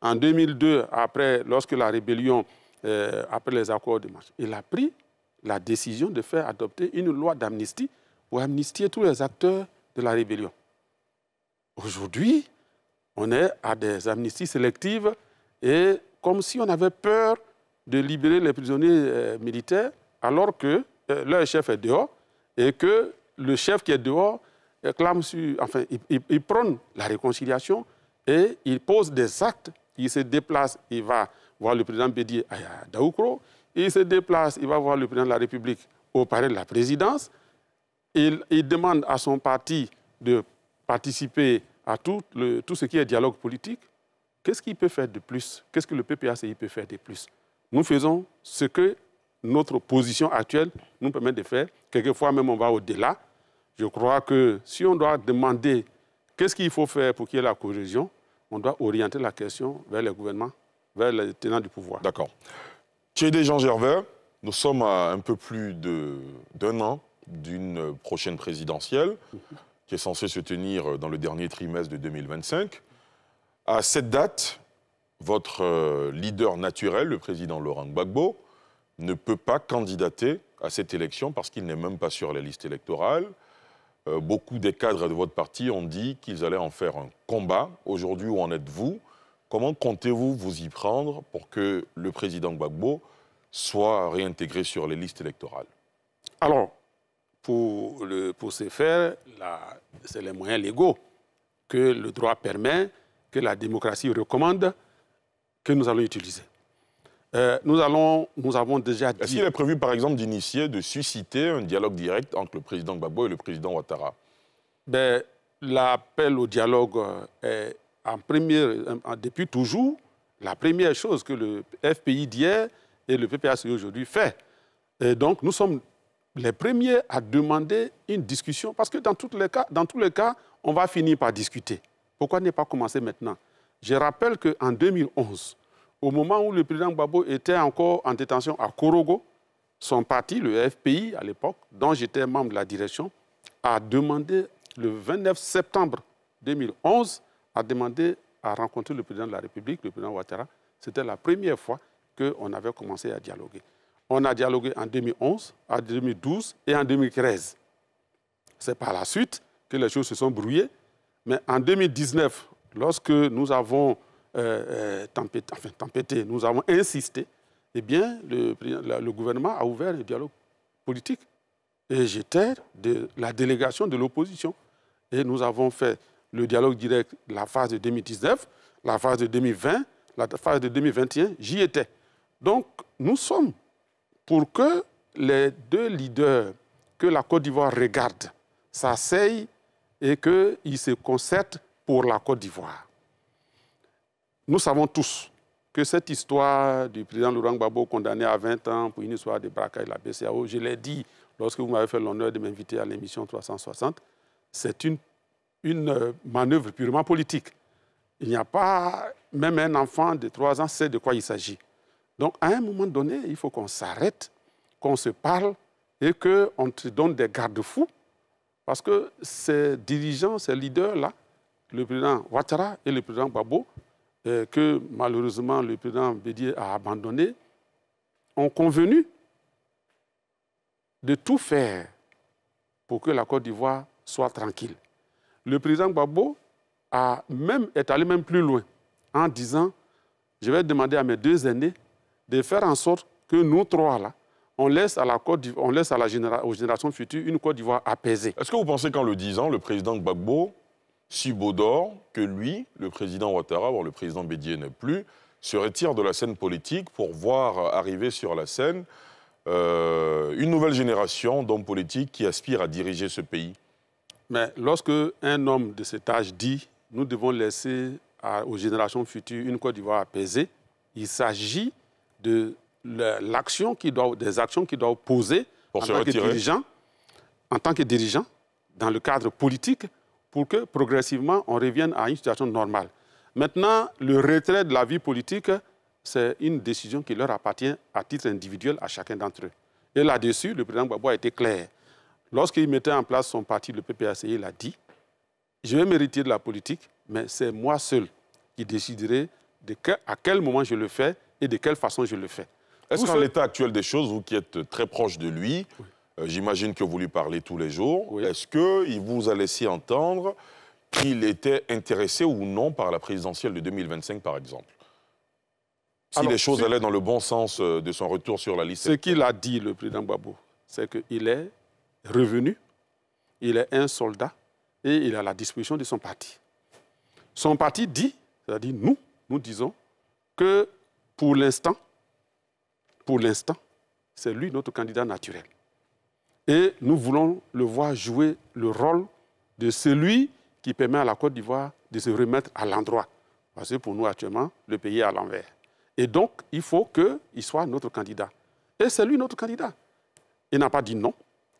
En 2002, après, lorsque la rébellion, euh, après les accords de marche, il a pris la décision de faire adopter une loi d'amnistie pour amnistier tous les acteurs de la rébellion. Aujourd'hui, on est à des amnisties sélectives et comme si on avait peur de libérer les prisonniers euh, militaires alors que euh, leur chef est dehors et que le chef qui est dehors enfin, il, prône la réconciliation et il pose des actes. Il se déplace, il va voir le président Bédier à Daoukro. Il se déplace, il va voir le président de la République au palais de la présidence. Il, il demande à son parti de participer à tout, le, tout ce qui est dialogue politique, qu'est-ce qu'il peut faire de plus Qu'est-ce que le PPACI peut faire de plus Nous faisons ce que notre position actuelle nous permet de faire. Quelquefois même, on va au-delà. Je crois que si on doit demander qu'est-ce qu'il faut faire pour qu'il y ait la cohésion, on doit orienter la question vers le gouvernement, vers les tenants du pouvoir. D'accord. Thierry Jean Gervais, nous sommes à un peu plus d'un an d'une prochaine présidentielle qui est censé se tenir euh, dans le dernier trimestre de 2025. À cette date, votre euh, leader naturel, le président Laurent Gbagbo, ne peut pas candidater à cette élection parce qu'il n'est même pas sur la liste électorale. Euh, beaucoup des cadres de votre parti ont dit qu'ils allaient en faire un combat. Aujourd'hui, où en êtes-vous Comment comptez-vous vous y prendre pour que le président Gbagbo soit réintégré sur les listes électorales Alors, pour, le, pour ce faire, c'est les moyens légaux que le droit permet, que la démocratie recommande, que nous allons utiliser. Euh, nous, allons, nous avons déjà dit... Est-ce qu'il est prévu, par exemple, d'initier, de susciter un dialogue direct entre le président Gbagbo et le président Ouattara ben, L'appel au dialogue euh, est euh, en depuis toujours, la première chose que le FPI d'hier et le PPAC aujourd'hui fait. donc, nous sommes les premiers à demander une discussion, parce que dans, tous les cas, on va finir par discuter. Pourquoi ne pas commencer maintenant Je rappelle qu'en 2011, au moment où le président Gbagbo était encore en détention à Korogo, son parti, le FPI à l'époque, dont j'étais membre de la direction, a demandé le 29 septembre 2011, a demandé à rencontrer le président de la République, le président Ouattara. C'était la première fois qu'on avait commencé à dialoguer. On a dialogué en 2011, en 2012 et en 2013. C'est par la suite que les choses se sont brouillées. Mais en 2019, lorsque nous avons euh, euh, tempêté, nous avons insisté, eh bien, le, le gouvernement a ouvert le dialogue politique. Et j'étais de la délégation de l'opposition. Et nous avons fait le dialogue direct, la phase de 2019, la phase de 2020, la phase de 2021, j'y étais. Donc, nous sommes pour que les deux leaders que la Côte d'Ivoire regarde s'asseyent et qu'ils se concertent pour la Côte d'Ivoire. Nous savons tous que cette histoire du président Laurent Gbagbo condamné à 20 ans pour une histoire de braquage de la BCAO, je l'ai dit lorsque vous m'avez fait l'honneur de m'inviter à l'émission 360, c'est une, une manœuvre purement politique. Il n'y a pas, même un enfant de 3 ans sait de quoi il s'agit. Donc, à un moment donné, il faut qu'on s'arrête, qu'on se parle et qu'on te donne des garde-fous. Parce que ces dirigeants, ces leaders-là, le président Ouattara et le président Babo, euh, que malheureusement le président Bédier a abandonné, ont convenu de tout faire pour que la Côte d'Ivoire soit tranquille. Le président Babo est allé même plus loin en disant, je vais demander à mes deux aînés de faire en sorte que nous trois, là, on laisse à la on laisse aux générations futures une Côte d'Ivoire apaisée. Est-ce que vous pensez qu'en le disant, le président Gbagbo, si beau d'or que lui, le président Ouattara, voire le président Bédier n'est plus, se retire de la scène politique pour voir arriver sur la scène euh, une nouvelle génération d'hommes politiques qui aspirent à diriger ce pays Mais lorsque un homme de cet âge dit nous devons laisser aux générations futures une Côte d'Ivoire apaisée, il s'agit de l'action qui doit, des actions qui doivent poser en, tant que dirigeant, en tant que dirigeant dans le cadre politique pour que progressivement on revienne à une situation normale. Maintenant, le retrait de la vie politique, c'est une décision qui leur appartient à titre individuel à chacun d'entre eux. Et là-dessus, le président Gbagbo a été clair. Lorsqu'il mettait en place son parti, le PPAC, il a dit Je vais me retirer de la politique, mais c'est moi seul qui déciderai de à quel moment je le fais et de quelle façon je le fais. Est-ce qu'en l'état actuel des choses, vous qui êtes très proche de lui, euh, j'imagine que vous lui parlez tous les jours, est-ce qu'il vous a laissé entendre qu'il était intéressé ou non par la présidentielle de 2025, par exemple Si les choses allaient dans le bon sens euh, de son retour sur la liste Ce qu'il a dit, le président Babou, c'est qu'il est revenu, il est un soldat et il a la disposition de son parti. Son parti dit, c'est-à-dire nous, nous disons que pour l'instant, pour l'instant, c'est lui notre candidat naturel. Et nous voulons le voir jouer le rôle de celui qui permet à la Côte d'Ivoire de se remettre à l'endroit. Parce que pour nous, actuellement, le pays est à l'envers. Et donc, il faut qu'il soit notre candidat. Et c'est lui notre candidat. Il n'a pas dit non.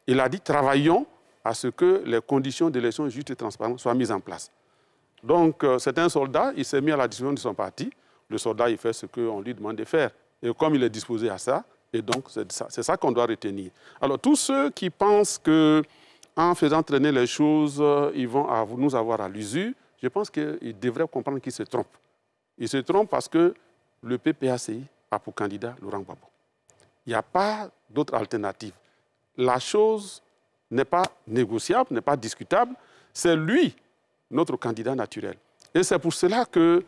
Il a dit travaillons à ce que les conditions d'élection justes et transparentes soient mises en place. Donc, euh, c'est un soldat, il s'est mis à la disposition de son parti le soldat, il fait ce qu'on lui demande de faire. Et comme il est disposé à ça, et donc c'est ça, qu'on doit retenir. Alors tous ceux qui pensent que en faisant traîner les choses, euh, ils vont nous avoir à l'usure, je pense qu'ils devraient comprendre qu'ils se trompent. Ils se trompent parce que le PPACI a pour candidat Laurent Gbagbo. Il n'y a pas d'autre alternative. La chose n'est pas négociable, n'est pas discutable. C'est lui, notre candidat naturel. Et c'est pour cela que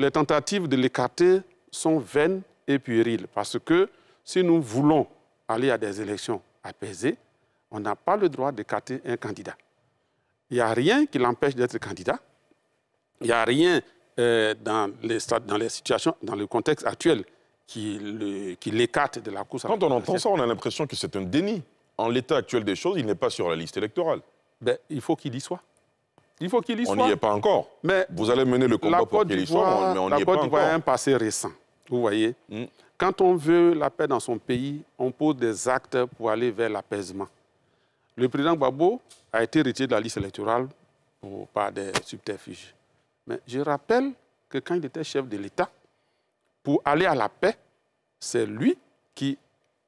les tentatives de l'écarter sont vaines et puériles parce que si nous voulons aller à des élections apaisées, on n'a pas le droit d'écarter un candidat. Il n'y a rien qui l'empêche d'être candidat. Il n'y a rien euh, dans, les, situations, dans le contexte actuel, qui l'écarte de la course. Quand on entend ça, on a l'impression que c'est un déni. En l'état actuel des choses, il n'est pas sur la liste électorale. Ben, il faut qu'il y soit. Il faut qu'il y soit. On n'y est pas encore. Mais vous allez mener le combat pour qu'il y soit, mais on n'y est pas encore. La Côte d'Ivoire a un passé récent, vous voyez. Hmm. Quand on veut la paix dans son pays, on pose des actes pour aller vers l'apaisement. Le président Gbagbo a été retiré de la liste électorale pour, par des subterfuges. Mais je rappelle que quand il était chef de l'État, pour aller à la paix, c'est lui qui,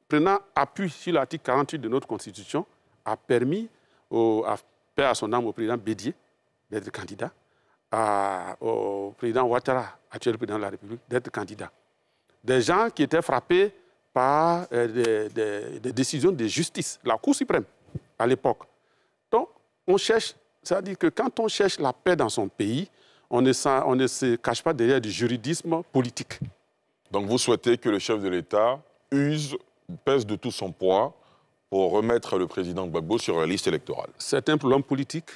prenant appui sur l'article 48 de notre Constitution, a permis, à, à son âme, au président Bédier, d'être candidat, au président Ouattara, actuel président de la République, d'être candidat. Des gens qui étaient frappés par euh, des, décisions de justice, la Cour suprême à l'époque. Donc, on cherche, c'est-à-dire que quand on cherche la paix dans son pays, on ne, on ne se cache pas derrière du juridisme politique. Donc vous souhaitez que le chef de l'État use, pèse de tout son poids pour remettre le président Gbagbo sur la liste électorale C'est un problème politique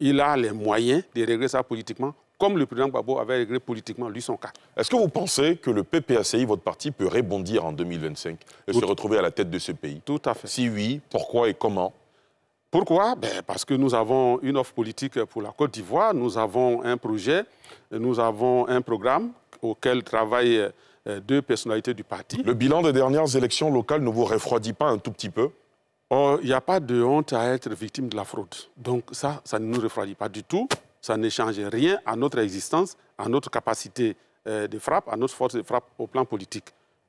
il a les moyens de régler ça politiquement, comme le président Gbagbo avait réglé politiquement lui son cas. Est-ce que vous pensez que le PPACI, votre parti, peut rebondir en 2025 et se retrouver à la tête de ce pays Tout à fait. Si oui, pourquoi et comment pourquoi ben, Parce que nous avons une offre politique pour la Côte d'Ivoire, nous avons un projet, nous avons un programme auquel travaillent euh, deux personnalités du parti. Le bilan des dernières élections locales ne vous refroidit pas un tout petit peu il n'y a pas de honte à être victime de la fraude. Donc ça, ça ne nous refroidit pas du tout. Ça ne change rien à notre existence, à notre capacité euh, de frappe, à notre force de frappe au plan politique.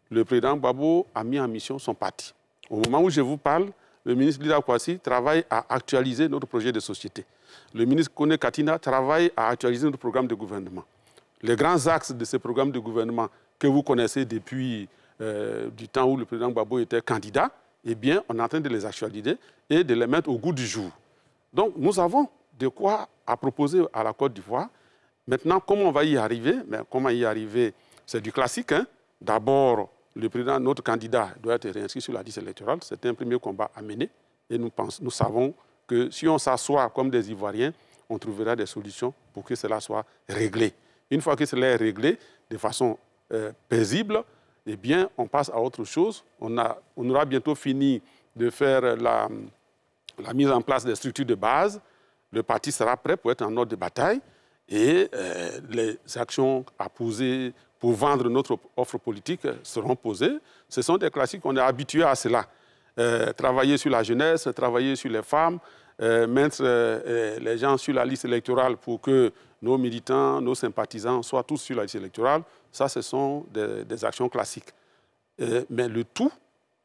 Le président Babo a mis en mission son parti. Au moment où je vous parle, le ministre Lida Kwasi travaille à actualiser notre projet de société. Le ministre Kone Katina travaille à actualiser notre programme de gouvernement. Les grands axes de ce programme de gouvernement que vous connaissez depuis euh, du temps où le président Babo était candidat, eh bien, on est en train de les actualiser et de les mettre au goût du jour. Donc, nous avons de quoi à proposer à la Côte d'Ivoire. Maintenant, comment on va y arriver Mais ben, Comment y arriver C'est du classique. Hein. D'abord, le président, notre candidat, doit être réinscrit sur la liste électorale. C'est un premier combat à mener. Et nous, nous savons que si on s'assoit comme des Ivoiriens, on trouvera des solutions pour que cela soit réglé. Une fois que cela est réglé de façon euh, paisible, eh bien, on passe à autre chose. On, aura bientôt fini de faire la, mise en place des structures de base. Le parti sera prêt pour être en ordre de bataille et euh, les actions à poser pour vendre notre offre politique seront posées. Ce sont des classiques, on est habitué à cela. Euh, travailler sur la jeunesse, travailler sur les femmes, euh, mettre les gens sur la liste électorale pour que nos militants, nos sympathisants soient tous sur la liste électorale. Ça, ce sont des, actions classiques. Euh, mais le tout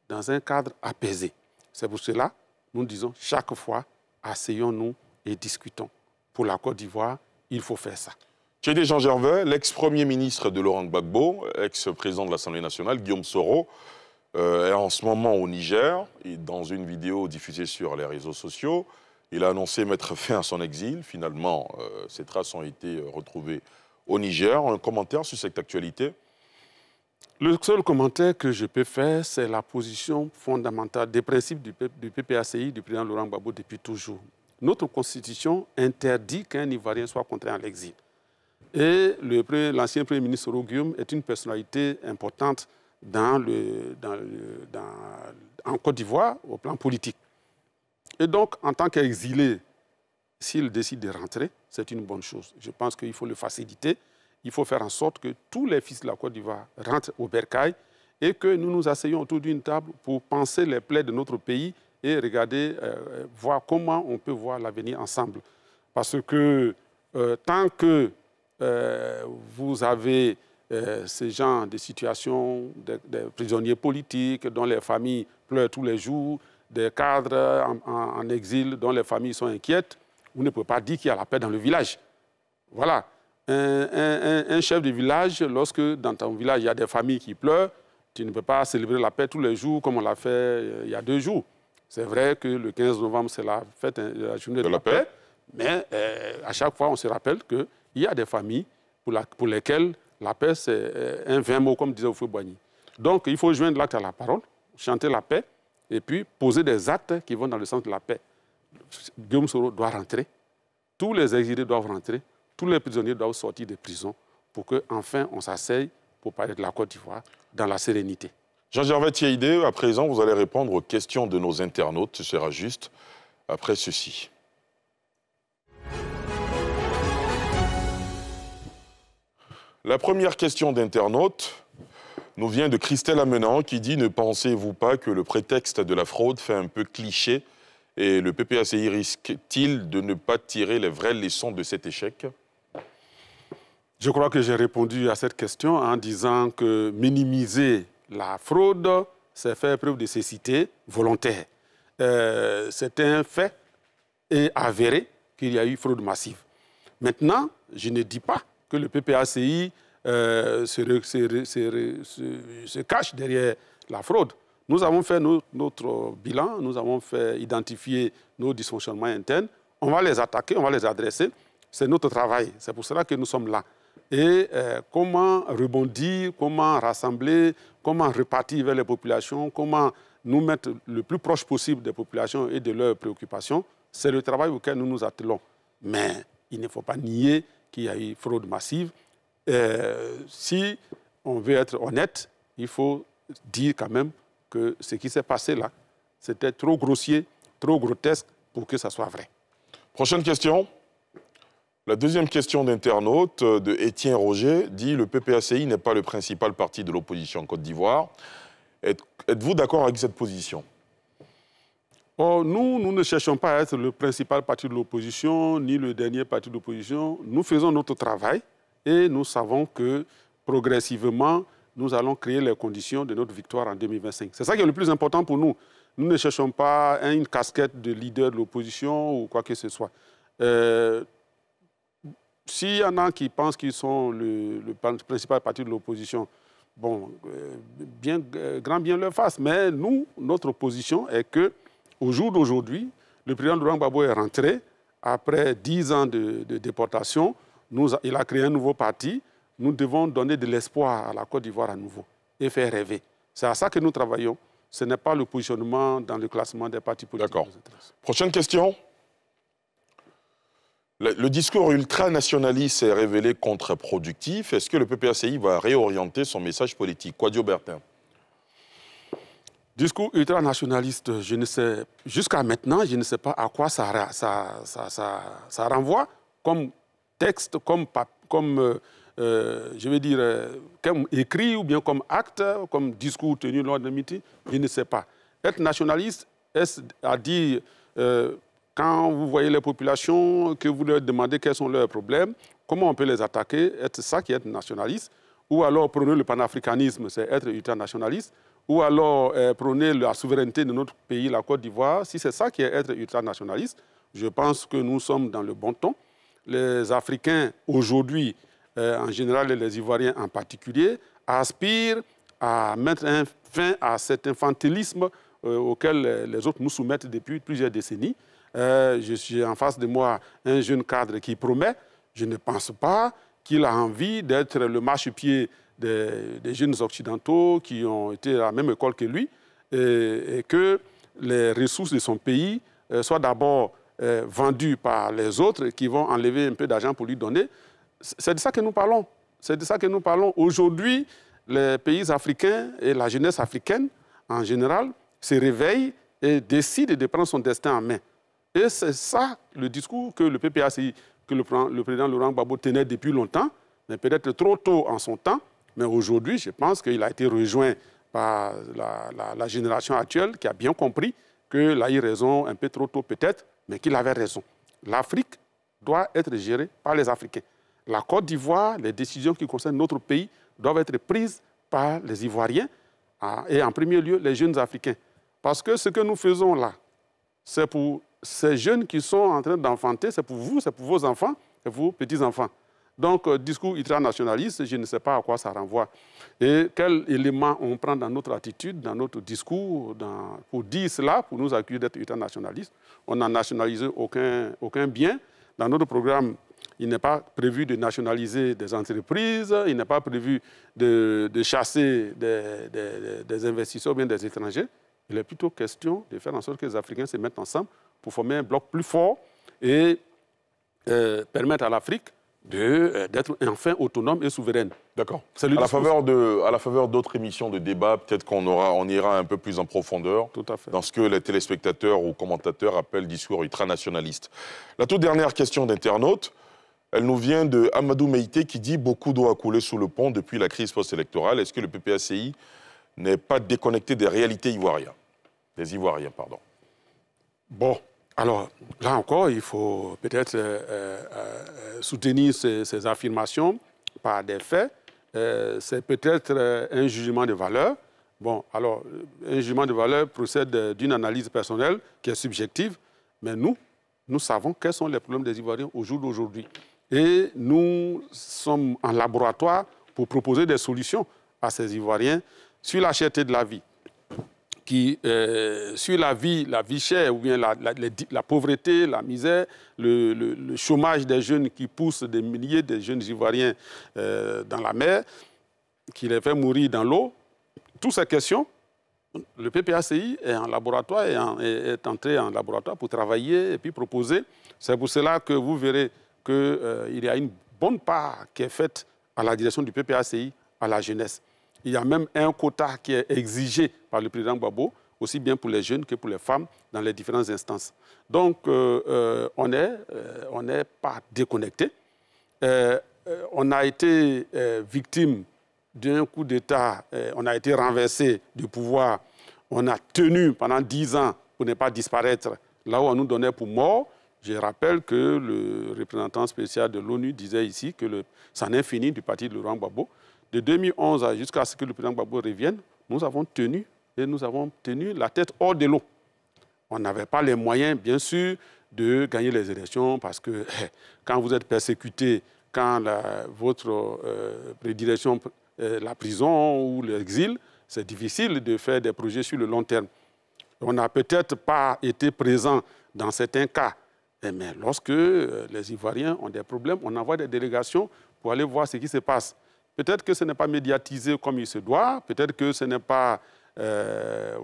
dans un cadre apaisé. C'est pour cela, nous disons chaque fois, asseyons-nous et discutons. Pour la Côte d'Ivoire, il faut faire ça. Chez Jean Gervais, l'ex-premier ministre de Laurent Gbagbo, ex-président de l'Assemblée nationale, Guillaume Soro, euh, est en ce moment au Niger. Et dans une vidéo diffusée sur les réseaux sociaux, il a annoncé mettre fin à son exil. Finalement, euh, ses traces ont été euh, retrouvées au Niger. Un commentaire sur cette actualité Le seul commentaire que je peux faire, c'est la position fondamentale des principes du, PPACI du président Laurent Gbagbo depuis toujours. Notre constitution interdit qu'un Ivoirien soit contraint à l'exil. Et l'ancien Premier ministre Rougium est une personnalité importante en Côte d'Ivoire au plan politique. Et donc, en tant qu'exilé, s'il décide de rentrer, c'est une bonne chose. Je pense qu'il faut le faciliter. Il faut faire en sorte que tous les fils de la Côte d'Ivoire rentrent au bercail et que nous nous asseyons autour d'une table pour penser les plaies de notre pays et regarder, euh, euh, voir comment on peut voir l'avenir ensemble. Parce que euh, tant que vous avez ces gens de situations, des prisonniers politiques dont les familles pleurent tous les jours, des cadres en exil dont les familles sont inquiètes, on ne peut pas dire qu'il y a la paix dans le village. Voilà. Un, chef de village, lorsque dans ton village, il y a des familles qui pleurent, tu ne peux pas célébrer la paix tous les jours comme on l'a fait euh, il y a deux jours. C'est vrai que le 15 novembre, c'est la fête, euh, la journée de, la, paix, mais euh, à chaque fois, on se rappelle qu'il y a des familles pour, lesquelles la paix, c'est un vain mot, comme disait Oufou Boigny. Donc, il faut joindre l'acte à la parole, chanter la paix, et puis poser des actes qui vont dans le sens de la paix. Guillaume Soro doit rentrer, tous les exilés doivent rentrer, tous les prisonniers doivent sortir des prisons pour qu'enfin on s'asseye pour parler de la Côte d'Ivoire dans la sérénité. Jean-Gervais Thiaidé, à présent, vous allez répondre aux questions de nos internautes. Ce sera juste après ceci. La première question d'internaute nous vient de Christelle Amenant qui dit Ne pensez-vous pas que le prétexte de la fraude fait un peu cliché et le PPACI risque-t-il de ne pas tirer les vraies leçons de cet échec Je crois que j'ai répondu à cette question en disant que minimiser la fraude, c'est faire preuve de cécité volontaire. Euh, c'est un fait et avéré qu'il y a eu fraude massive. Maintenant, je ne dis pas que le PPACI euh, se cache derrière la fraude. Nous avons fait notre, bilan, nous avons fait identifier nos dysfonctionnements internes. On va les attaquer, on va les adresser. C'est notre travail. C'est pour cela que nous sommes là. Et euh, comment rebondir, comment rassembler, comment repartir vers les populations, comment nous mettre le plus proche possible des populations et de leurs préoccupations, c'est le travail auquel nous nous attelons. Mais il ne faut pas nier qu'il y a eu fraude massive. Euh, si on veut être honnête, il faut dire quand même que ce qui s'est passé là, c'était trop grossier, trop grotesque pour que ça soit vrai. Prochaine question. La deuxième question d'internaute euh, de Étienne Roger dit le PPACI n'est pas le principal parti de l'opposition en Côte d'Ivoire. Êtes-vous d'accord avec cette position Nous, nous ne cherchons pas à être le principal parti de l'opposition ni le dernier parti de l'opposition. Nous faisons notre travail et nous savons que progressivement, nous allons créer les conditions de notre victoire en 2025. C'est ça qui est le plus important pour nous. Nous ne cherchons pas hein, une casquette de leader de l'opposition ou quoi que ce soit. Euh, s'il y en a qui pensent qu'ils sont le, principal parti de l'opposition, bon, euh, bien, euh, grand bien leur fasse. Mais nous, notre position est que, au jour d'aujourd'hui, le président Laurent Gbagbo est rentré après dix ans de, déportation. il a créé un nouveau parti nous devons donner de l'espoir à la Côte d'Ivoire à nouveau et faire rêver. C'est à ça que nous travaillons. Ce n'est pas le positionnement dans le classement des partis politiques. D'accord. Prochaine question. Le, discours ultranationaliste est révélé contre-productif. Est-ce que le PPACI va réorienter son message politique Quadio Bertin. Discours ultranationaliste, je ne sais, jusqu'à maintenant, je ne sais pas à quoi ça, renvoie comme texte, comme, comme euh, euh, je veux dire, euh, comme écrit ou bien comme acte, comme discours tenu lors d'un meeting, je ne sais pas. Être nationaliste, est-ce à dire, euh, quand vous voyez les populations, que vous leur demandez quels sont leurs problèmes, comment on peut les attaquer, être ça qui est nationaliste, ou alors prôner le panafricanisme, c'est être ultranationaliste, ou alors prôner la souveraineté de notre pays, la Côte d'Ivoire, si c'est ça qui est être ultranationaliste, je pense que nous sommes dans le bon ton. Les Africains, aujourd'hui, euh, en général les Ivoiriens en particulier, aspirent à mettre fin à cet infantilisme euh, auquel euh, les autres nous soumettent depuis plusieurs décennies. Euh, je suis en face de moi un jeune cadre qui promet. Je ne pense pas qu'il a envie d'être le marchepied des, des, jeunes occidentaux qui ont été à la même école que lui et que les ressources de son pays soient d'abord vendues par les autres qui vont enlever un peu d'argent pour lui donner. C'est de ça que nous parlons. C'est de ça que nous parlons. Aujourd'hui, les pays africains et la jeunesse africaine, en général, se réveillent et décident de prendre son destin en main. Et c'est ça le discours que le PPACI, que le, président Laurent Gbagbo tenait depuis longtemps, mais peut-être trop tôt en son temps. Mais aujourd'hui, je pense qu'il a été rejoint par la, la, génération actuelle qui a bien compris qu'il a eu raison un peu trop tôt peut-être, mais qu'il avait raison. L'Afrique doit être gérée par les Africains la Côte d'Ivoire, les décisions qui concernent notre pays doivent être prises par les Ivoiriens ah, et en premier lieu les jeunes Africains. Parce que ce que nous faisons là, c'est pour ces jeunes qui sont en train d'enfanter, c'est pour vous, c'est pour vos enfants et vos petits-enfants. Donc, euh, discours ultranationaliste, je ne sais pas à quoi ça renvoie. Et quel élément on prend dans notre attitude, dans notre discours, pour dire cela, pour nous accuser d'être ultranationalistes. On n'a nationalisé aucun, aucun bien. Dans notre programme il n'est pas prévu de nationaliser des entreprises, il n'est pas prévu de, chasser des, investisseurs ou bien des étrangers. Il est plutôt question de faire en sorte que les Africains se mettent ensemble pour former un bloc plus fort et euh, permettre à l'Afrique euh, d'être enfin autonome et souveraine. D'accord. À, la faveur à la faveur d'autres émissions de débat, peut-être qu'on aura, on ira un peu plus en profondeur dans ce que les téléspectateurs ou commentateurs appellent discours ultranationaliste. La toute dernière question d'internaute. Elle nous vient de Amadou Meïté qui dit beaucoup d'eau a coulé sous le pont depuis la crise post-électorale. Est-ce que le PPACI n'est pas déconnecté des réalités ivoiriennes Des Ivoiriens, pardon. Bon, alors là encore, il faut peut-être euh, euh, euh, soutenir ces, affirmations par des faits. C'est peut-être un jugement de valeur. Bon, alors, un jugement de valeur procède d'une analyse personnelle qui est subjective, mais nous, nous savons quels sont les problèmes des Ivoiriens au jour d'aujourd'hui. Et nous sommes en laboratoire pour proposer des solutions à ces Ivoiriens sur la cherté de la vie, euh, sur la vie, la vie chère, ou bien la, pauvreté, la misère, le, chômage des jeunes qui pousse des milliers de jeunes Ivoiriens euh, dans la mer, qui les fait mourir dans l'eau. Toutes ces questions, le PPACI est en laboratoire, et est entré en laboratoire pour travailler et puis proposer. C'est pour cela que vous verrez qu'il euh, y a une bonne part qui est faite à la direction du PPACI à la jeunesse. Il y a même un quota qui est exigé par le président Gbagbo, aussi bien pour les jeunes que pour les femmes, dans les différentes instances. Donc, euh, euh, on n'est pas déconnecté. on a été victime d'un coup d'État, on a été renversé du pouvoir, on a tenu pendant dix ans pour ne pas disparaître là où on nous donnait pour mort. Je rappelle que le représentant spécial de l'ONU disait ici que le, c'en est fini du parti de Laurent Gbagbo. De 2011 jusqu'à ce que le président Gbagbo revienne, nous avons tenu et nous avons tenu la tête hors de l'eau. On n'avait pas les moyens, bien sûr, de gagner les élections parce que eh, quand vous êtes persécuté, quand votre euh, prédilection, euh, la prison ou l'exil, c'est difficile de faire des projets sur le long terme. On n'a peut-être pas été présent dans certains cas eh, mais lorsque euh, les Ivoiriens ont des problèmes, on envoie des délégations pour aller voir ce qui se passe. Peut-être que ce n'est pas médiatisé comme il se doit, peut-être que ce n'est pas, euh,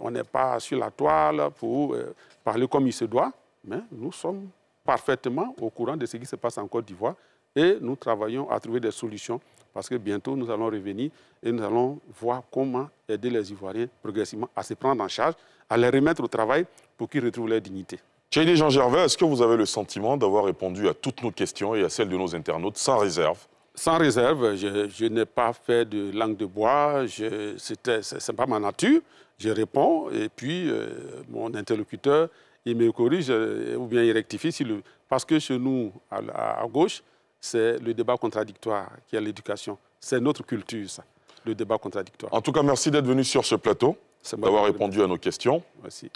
on n'est pas sur la toile pour euh, parler comme il se doit, mais nous sommes parfaitement au courant de ce qui se passe en Côte d'Ivoire et nous travaillons à trouver des solutions parce que bientôt nous allons revenir et nous allons voir comment aider les Ivoiriens progressivement à se prendre en charge, à les remettre au travail pour qu'ils retrouvent leur dignité les Jean-Gervais, est-ce que vous avez le sentiment d'avoir répondu à toutes nos questions et à celles de nos internautes sans réserve Sans réserve, je, n'ai pas fait de langue de bois, ce n'est pas ma nature. Je réponds et puis euh, mon interlocuteur, il me corrige euh, ou bien il rectifie. Parce que chez nous, à, gauche, c'est le débat contradictoire qui est l'éducation. C'est notre culture, ça, le débat contradictoire. En tout cas, merci d'être venu sur ce plateau, d'avoir répondu à nos questions. Merci.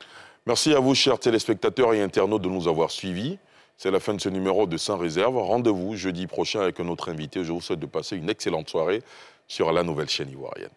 Merci à vous, chers téléspectateurs et internautes, de nous avoir suivis. C'est la fin de ce numéro de Sans Réserve. Rendez-vous jeudi prochain avec un autre invité. Je vous souhaite de passer une excellente soirée sur la nouvelle chaîne ivoirienne.